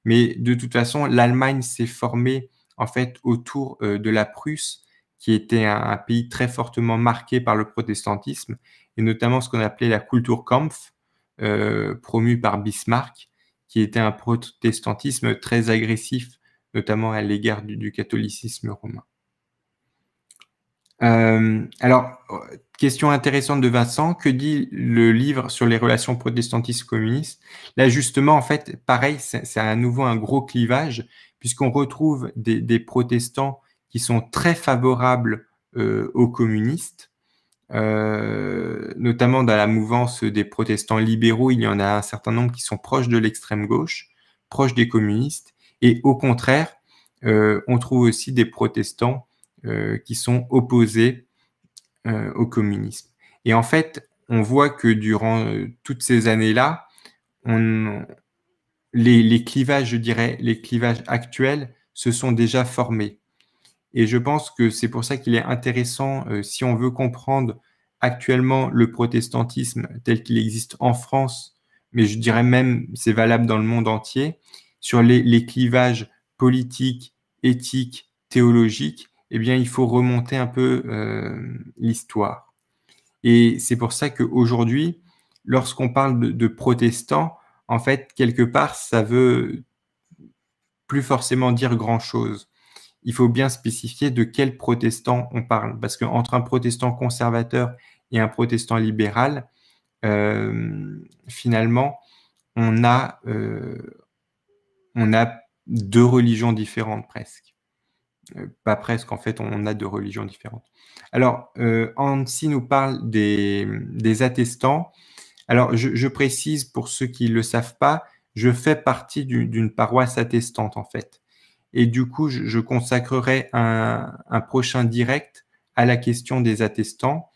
mais de toute façon, l'Allemagne s'est formée en fait autour euh, de la Prusse, qui était un, pays très fortement marqué par le protestantisme, et notamment ce qu'on appelait la Kulturkampf, euh, promue par Bismarck, qui était un protestantisme très agressif, notamment à l'égard du catholicisme romain. Euh, alors, euh, question intéressante de Vincent, que dit le livre sur les relations protestantistes communistes Là, justement, en fait, pareil, c'est à nouveau un gros clivage, puisqu'on retrouve des, protestants qui sont très favorables euh, aux communistes, notamment dans la mouvance des protestants libéraux, il y en a un certain nombre qui sont proches de l'extrême gauche, proches des communistes, et au contraire, on trouve aussi des protestants euh, qui sont opposés euh, au communisme. Et en fait, on voit que durant euh, toutes ces années-là, les, les, clivages, je dirais, les clivages actuels se sont déjà formés. Et je pense que c'est pour ça qu'il est intéressant, si on veut comprendre actuellement le protestantisme tel qu'il existe en France, mais je dirais même c'est valable dans le monde entier, sur les, les clivages politiques, éthiques, théologiques, eh bien, il faut remonter un peu euh, l'histoire. Et c'est pour ça qu'aujourd'hui, lorsqu'on parle de, protestants, en fait, quelque part, ça veut plus forcément dire grand-chose. Il faut bien spécifier de quel protestant on parle, parce qu'entre un protestant conservateur et un protestant libéral, euh, finalement, euh, on a deux religions différentes presque. Euh, pas presque, en fait, on a deux religions différentes. Alors, euh, si nous parle des, des attestants. Alors, je, précise pour ceux qui ne le savent pas, je fais partie d'une paroisse attestante, en fait. Et du coup, je, consacrerai un, prochain direct à la question des attestants.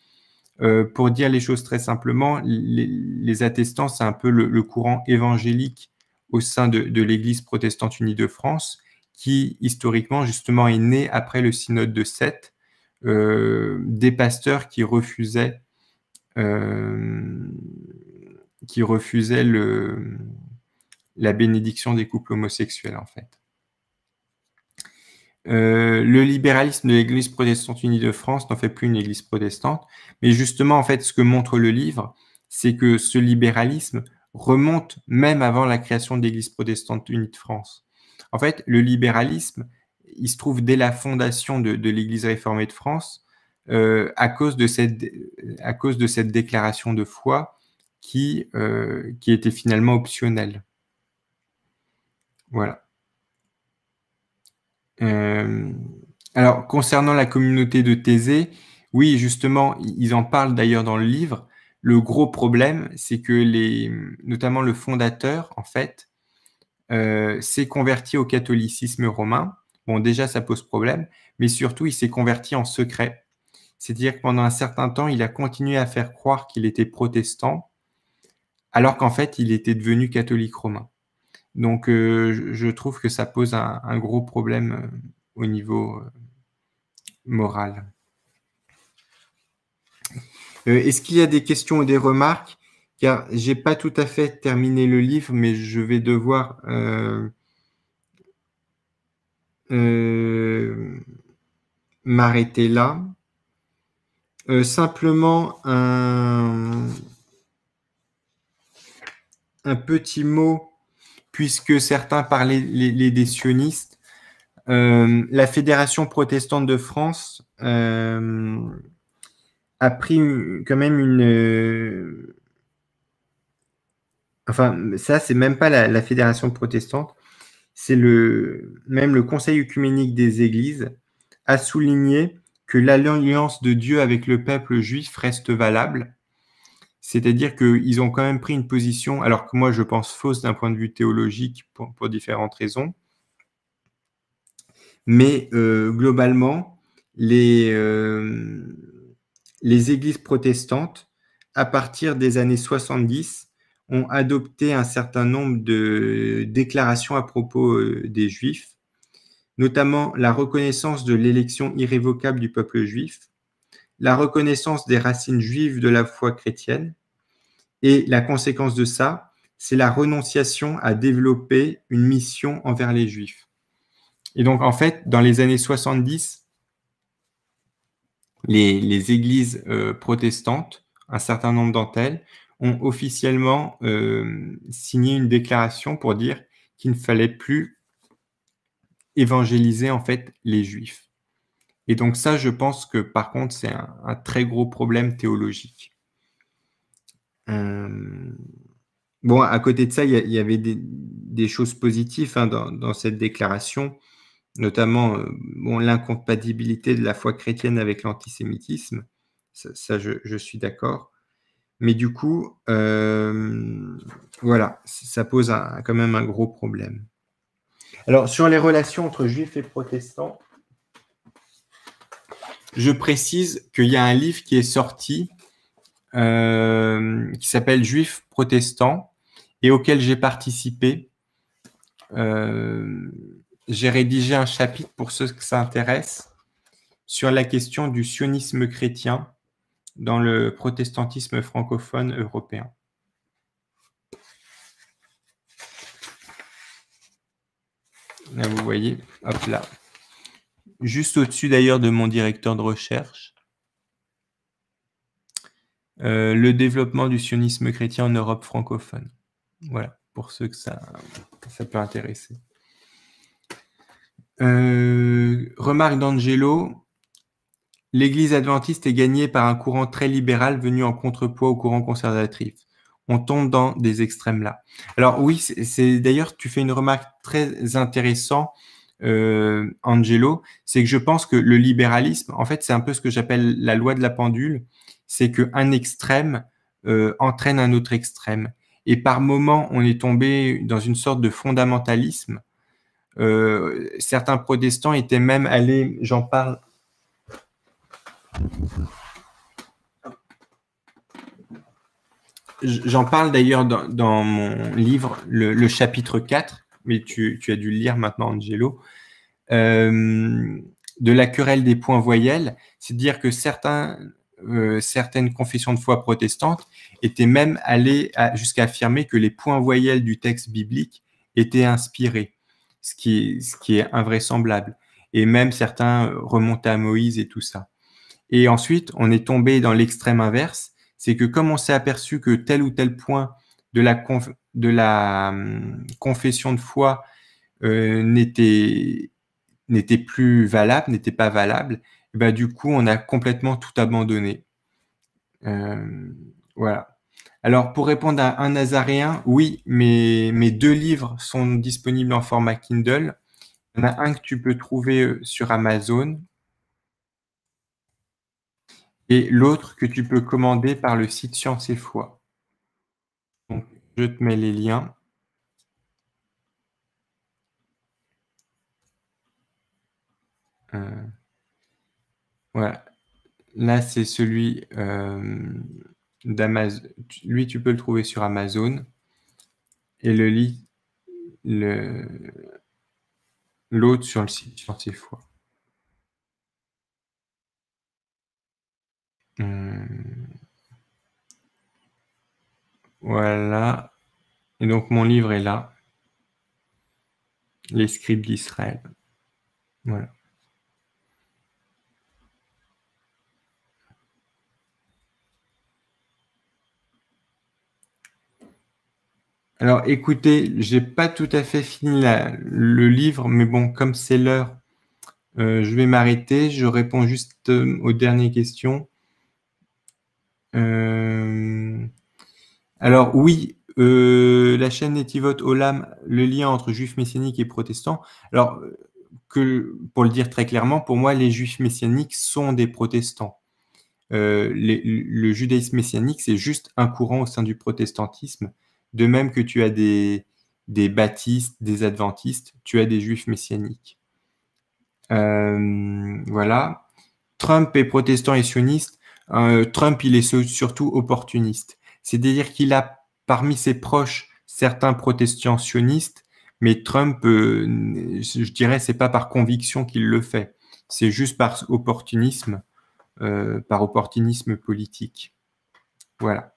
Euh, pour dire les choses très simplement, les, attestants, c'est un peu le, courant évangélique au sein de l'Église protestante unie de France qui historiquement justement est né après le synode de Sète, euh, des pasteurs qui refusaient, euh, qui refusaient le, la bénédiction des couples homosexuels en fait. Euh, le libéralisme de l'Église protestante unie de France n'en fait plus une Église protestante, mais justement en fait ce que montre le livre, c'est que ce libéralisme remonte même avant la création de l'Église protestante unie de France. En fait, le libéralisme, il se trouve dès la fondation de, l'Église réformée de France, euh, à, cause de cette, à cause de cette déclaration de foi qui, euh, qui était finalement optionnelle. Voilà. Euh, alors, concernant la communauté de Thésée, oui, justement, ils en parlent d'ailleurs dans le livre. Le gros problème, c'est que les, notamment le fondateur, en fait, euh, s'est converti au catholicisme romain. Bon, déjà, ça pose problème, mais surtout, il s'est converti en secret. C'est-à-dire que pendant un certain temps, il a continué à faire croire qu'il était protestant, alors qu'en fait, il était devenu catholique romain. Donc, euh, je trouve que ça pose un, gros problème euh, au niveau moral. Est-ce qu'il y a des questions ou des remarques car j'ai pas tout à fait terminé le livre, mais je vais devoir euh, euh, m'arrêter là. Euh, simplement un, petit mot, puisque certains parlaient les des sionistes. la Fédération protestante de France a pris quand même une enfin, ça, c'est même pas la, fédération protestante, c'est le, même le Conseil œcuménique des Églises a souligné que l'alliance de Dieu avec le peuple juif reste valable. C'est-à-dire qu'ils ont quand même pris une position, alors que moi je pense fausse d'un point de vue théologique pour, différentes raisons. Mais euh, globalement, les, euh, les églises protestantes, à partir des années 70, ont adopté un certain nombre de déclarations à propos euh, des Juifs, notamment la reconnaissance de l'élection irrévocable du peuple juif, la reconnaissance des racines juives de la foi chrétienne, et la conséquence de ça, c'est la renonciation à développer une mission envers les Juifs. Et donc, en fait, dans les années 70, les, les églises euh, protestantes, un certain nombre d'entre elles, ont officiellement euh, signé une déclaration pour dire qu'il ne fallait plus évangéliser en fait les juifs. Et donc ça, je pense que par contre, c'est un, très gros problème théologique. Euh, bon, à côté de ça, il y, avait des, choses positives hein, dans, cette déclaration, notamment euh, l'incompatibilité de la foi chrétienne avec l'antisémitisme. Ça, je suis d'accord. Mais du coup, euh, voilà, ça pose quand même un gros problème. Alors, sur les relations entre juifs et protestants, je précise qu'il y a un livre qui est sorti euh, qui s'appelle Juifs protestants et auquel j'ai participé. Euh, j'ai rédigé un chapitre pour ceux que ça intéresse sur la question du sionisme chrétien dans le protestantisme francophone européen. Là, vous voyez, hop là. Juste au-dessus d'ailleurs de mon directeur de recherche. Euh, le développement du sionisme chrétien en Europe francophone. Voilà, pour ceux que ça, ça peut intéresser. Euh, remarque d'Angelo, L'Église adventiste est gagnée par un courant très libéral venu en contrepoids au courant conservatif. On tombe dans des extrêmes là. Alors oui, c'est d'ailleurs tu fais une remarque très intéressante, euh, Angelo, c'est que je pense que le libéralisme, en fait, c'est un peu ce que j'appelle la loi de la pendule, c'est que un extrême euh, entraîne un autre extrême. Et par moments, on est tombé dans une sorte de fondamentalisme. Euh, certains protestants étaient même allés, j'en parle J'en parle d'ailleurs dans, mon livre, le, chapitre 4, mais tu, as dû le lire maintenant, Angelo, euh, de la querelle des points voyelles. C'est-à-dire que certains, euh, certaines confessions de foi protestantes étaient même allées jusqu'à affirmer que les points voyelles du texte biblique étaient inspirés, ce qui, ce qui est invraisemblable. Et même certains remontaient à Moïse et tout ça. Et ensuite, on est tombé dans l'extrême inverse, c'est que comme on s'est aperçu que tel ou tel point de la, hum, confession de foi euh, n'était plus valable, n'était pas valable, eh ben, du coup, on a complètement tout abandonné. Euh, voilà. Alors, pour répondre à un Nazaréen, oui, mes deux livres sont disponibles en format Kindle. Il y en a un que tu peux trouver euh, sur Amazon, et l'autre que tu peux commander par le site Science et Foi. Donc, je te mets les liens. Euh, voilà. Là, c'est celui euh, d'Amazon. Lui, tu peux le trouver sur Amazon. Et le lit, l'autre sur le site Science et Foi. Hmm. Voilà. Et donc mon livre est là. Les scribes d'Israël. Voilà. Alors écoutez, j'ai pas tout à fait fini le livre, mais bon, comme c'est l'heure, euh, je vais m'arrêter. Je réponds juste euh, aux dernières questions. Euh, alors oui, euh, la chaîne au Olam, le lien entre juifs messianiques et protestants. Alors que pour le dire très clairement, pour moi, les juifs messianiques sont des protestants. Euh, le judaïsme messianique, c'est juste un courant au sein du protestantisme. De même que tu as des, des baptistes, des adventistes, tu as des juifs messianiques. voilà. Trump est protestant et sioniste. Euh, Trump, il est surtout opportuniste. C'est-à-dire qu'il a parmi ses proches certains protestants sionistes, mais Trump, euh, je dirais, c'est pas par conviction qu'il le fait. C'est juste par opportunisme, euh, par opportunisme politique. Voilà.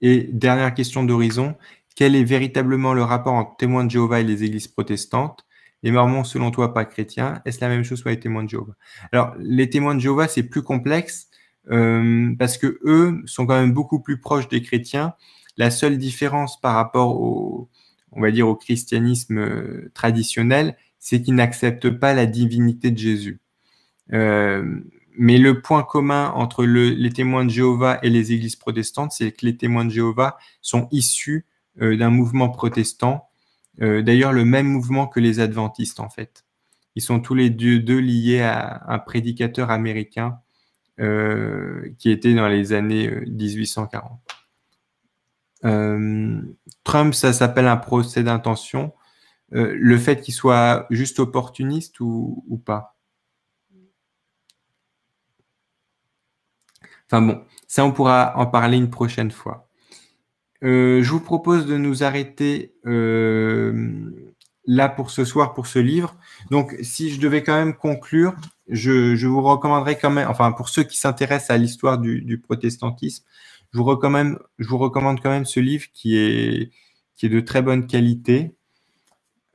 et dernière question d'horizon. Quel est véritablement le rapport entre témoins de Jéhovah et les églises protestantes les Mormons, selon toi, pas chrétiens. Est-ce la même chose pour les témoins de Jéhovah Alors, les témoins de Jéhovah, c'est plus complexe euh, parce que eux sont quand même beaucoup plus proches des chrétiens. La seule différence par rapport au, on va dire, au christianisme euh, traditionnel, c'est qu'ils n'acceptent pas la divinité de Jésus. Euh, mais le point commun entre les témoins de Jéhovah et les églises protestantes, c'est que les témoins de Jéhovah sont issus d'un mouvement protestant euh, d'ailleurs, le même mouvement que les adventistes, en fait. Ils sont tous les deux, liés à un prédicateur américain euh, qui était dans les années 1840. Euh, Trump, ça s'appelle un procès d'intention. le fait qu'il soit juste opportuniste ou, ou pas Enfin bon, ça on pourra en parler une prochaine fois. Euh, je vous propose de nous arrêter euh, là pour ce soir, pour ce livre. Donc, si je devais quand même conclure, je, vous recommanderais quand même, enfin, pour ceux qui s'intéressent à l'histoire du, protestantisme, je vous, recommande, quand même ce livre qui est, de très bonne qualité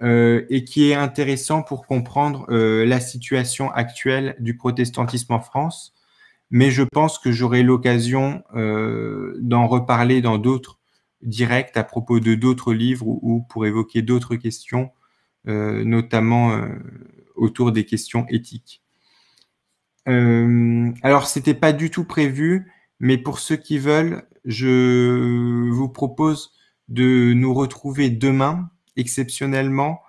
euh, et qui est intéressant pour comprendre la situation actuelle du protestantisme en France. Mais je pense que j'aurai l'occasion d'en reparler dans d'autres direct à propos de d'autres livres ou, pour évoquer d'autres questions, euh, notamment euh, autour des questions éthiques. Euh, alors, alors, n'était pas du tout prévu, mais pour ceux qui veulent, je vous propose de nous retrouver demain, exceptionnellement,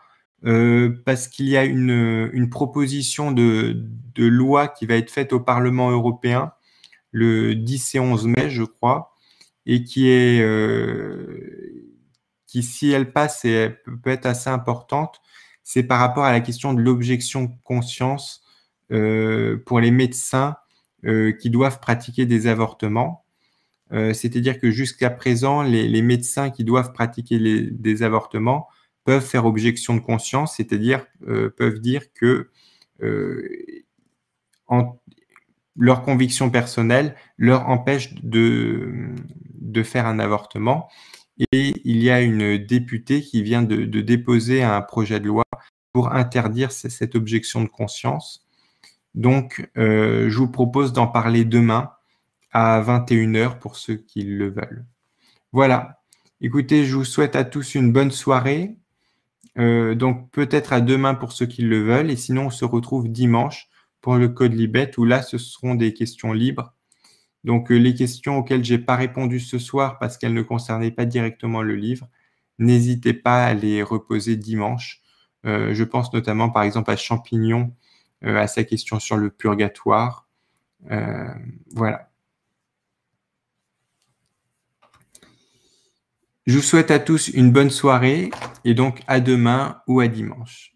parce qu'il y a une, proposition de loi qui va être faite au Parlement européen le 10 et 11 mai, je crois, et qui est euh, qui, si elle passe, peut être assez importante, c'est par rapport à la question de l'objection conscience pour les médecins qui doivent pratiquer des avortements. C'est-à-dire que jusqu'à présent, les, médecins qui doivent pratiquer des avortements peuvent faire objection de conscience, c'est-à-dire euh, peuvent dire que euh, en leur conviction personnelle leur empêche de, de faire un avortement. Et il y a une députée qui vient de, déposer un projet de loi pour interdire cette objection de conscience. Donc, euh, je vous propose d'en parler demain à 21h pour ceux qui le veulent. Voilà. Écoutez, je vous souhaite à tous une bonne soirée. Euh, donc, peut-être à demain pour ceux qui le veulent. Et sinon, on se retrouve dimanche pour le code Libet, où là, ce seront des questions libres. Donc, euh, les questions auxquelles je n'ai pas répondu ce soir parce qu'elles ne concernaient pas directement le livre, n'hésitez pas à les reposer dimanche. Euh, je pense notamment, par exemple, à Champignon, euh, à sa question sur le purgatoire. voilà. Je vous souhaite à tous une bonne soirée et donc à demain ou à dimanche.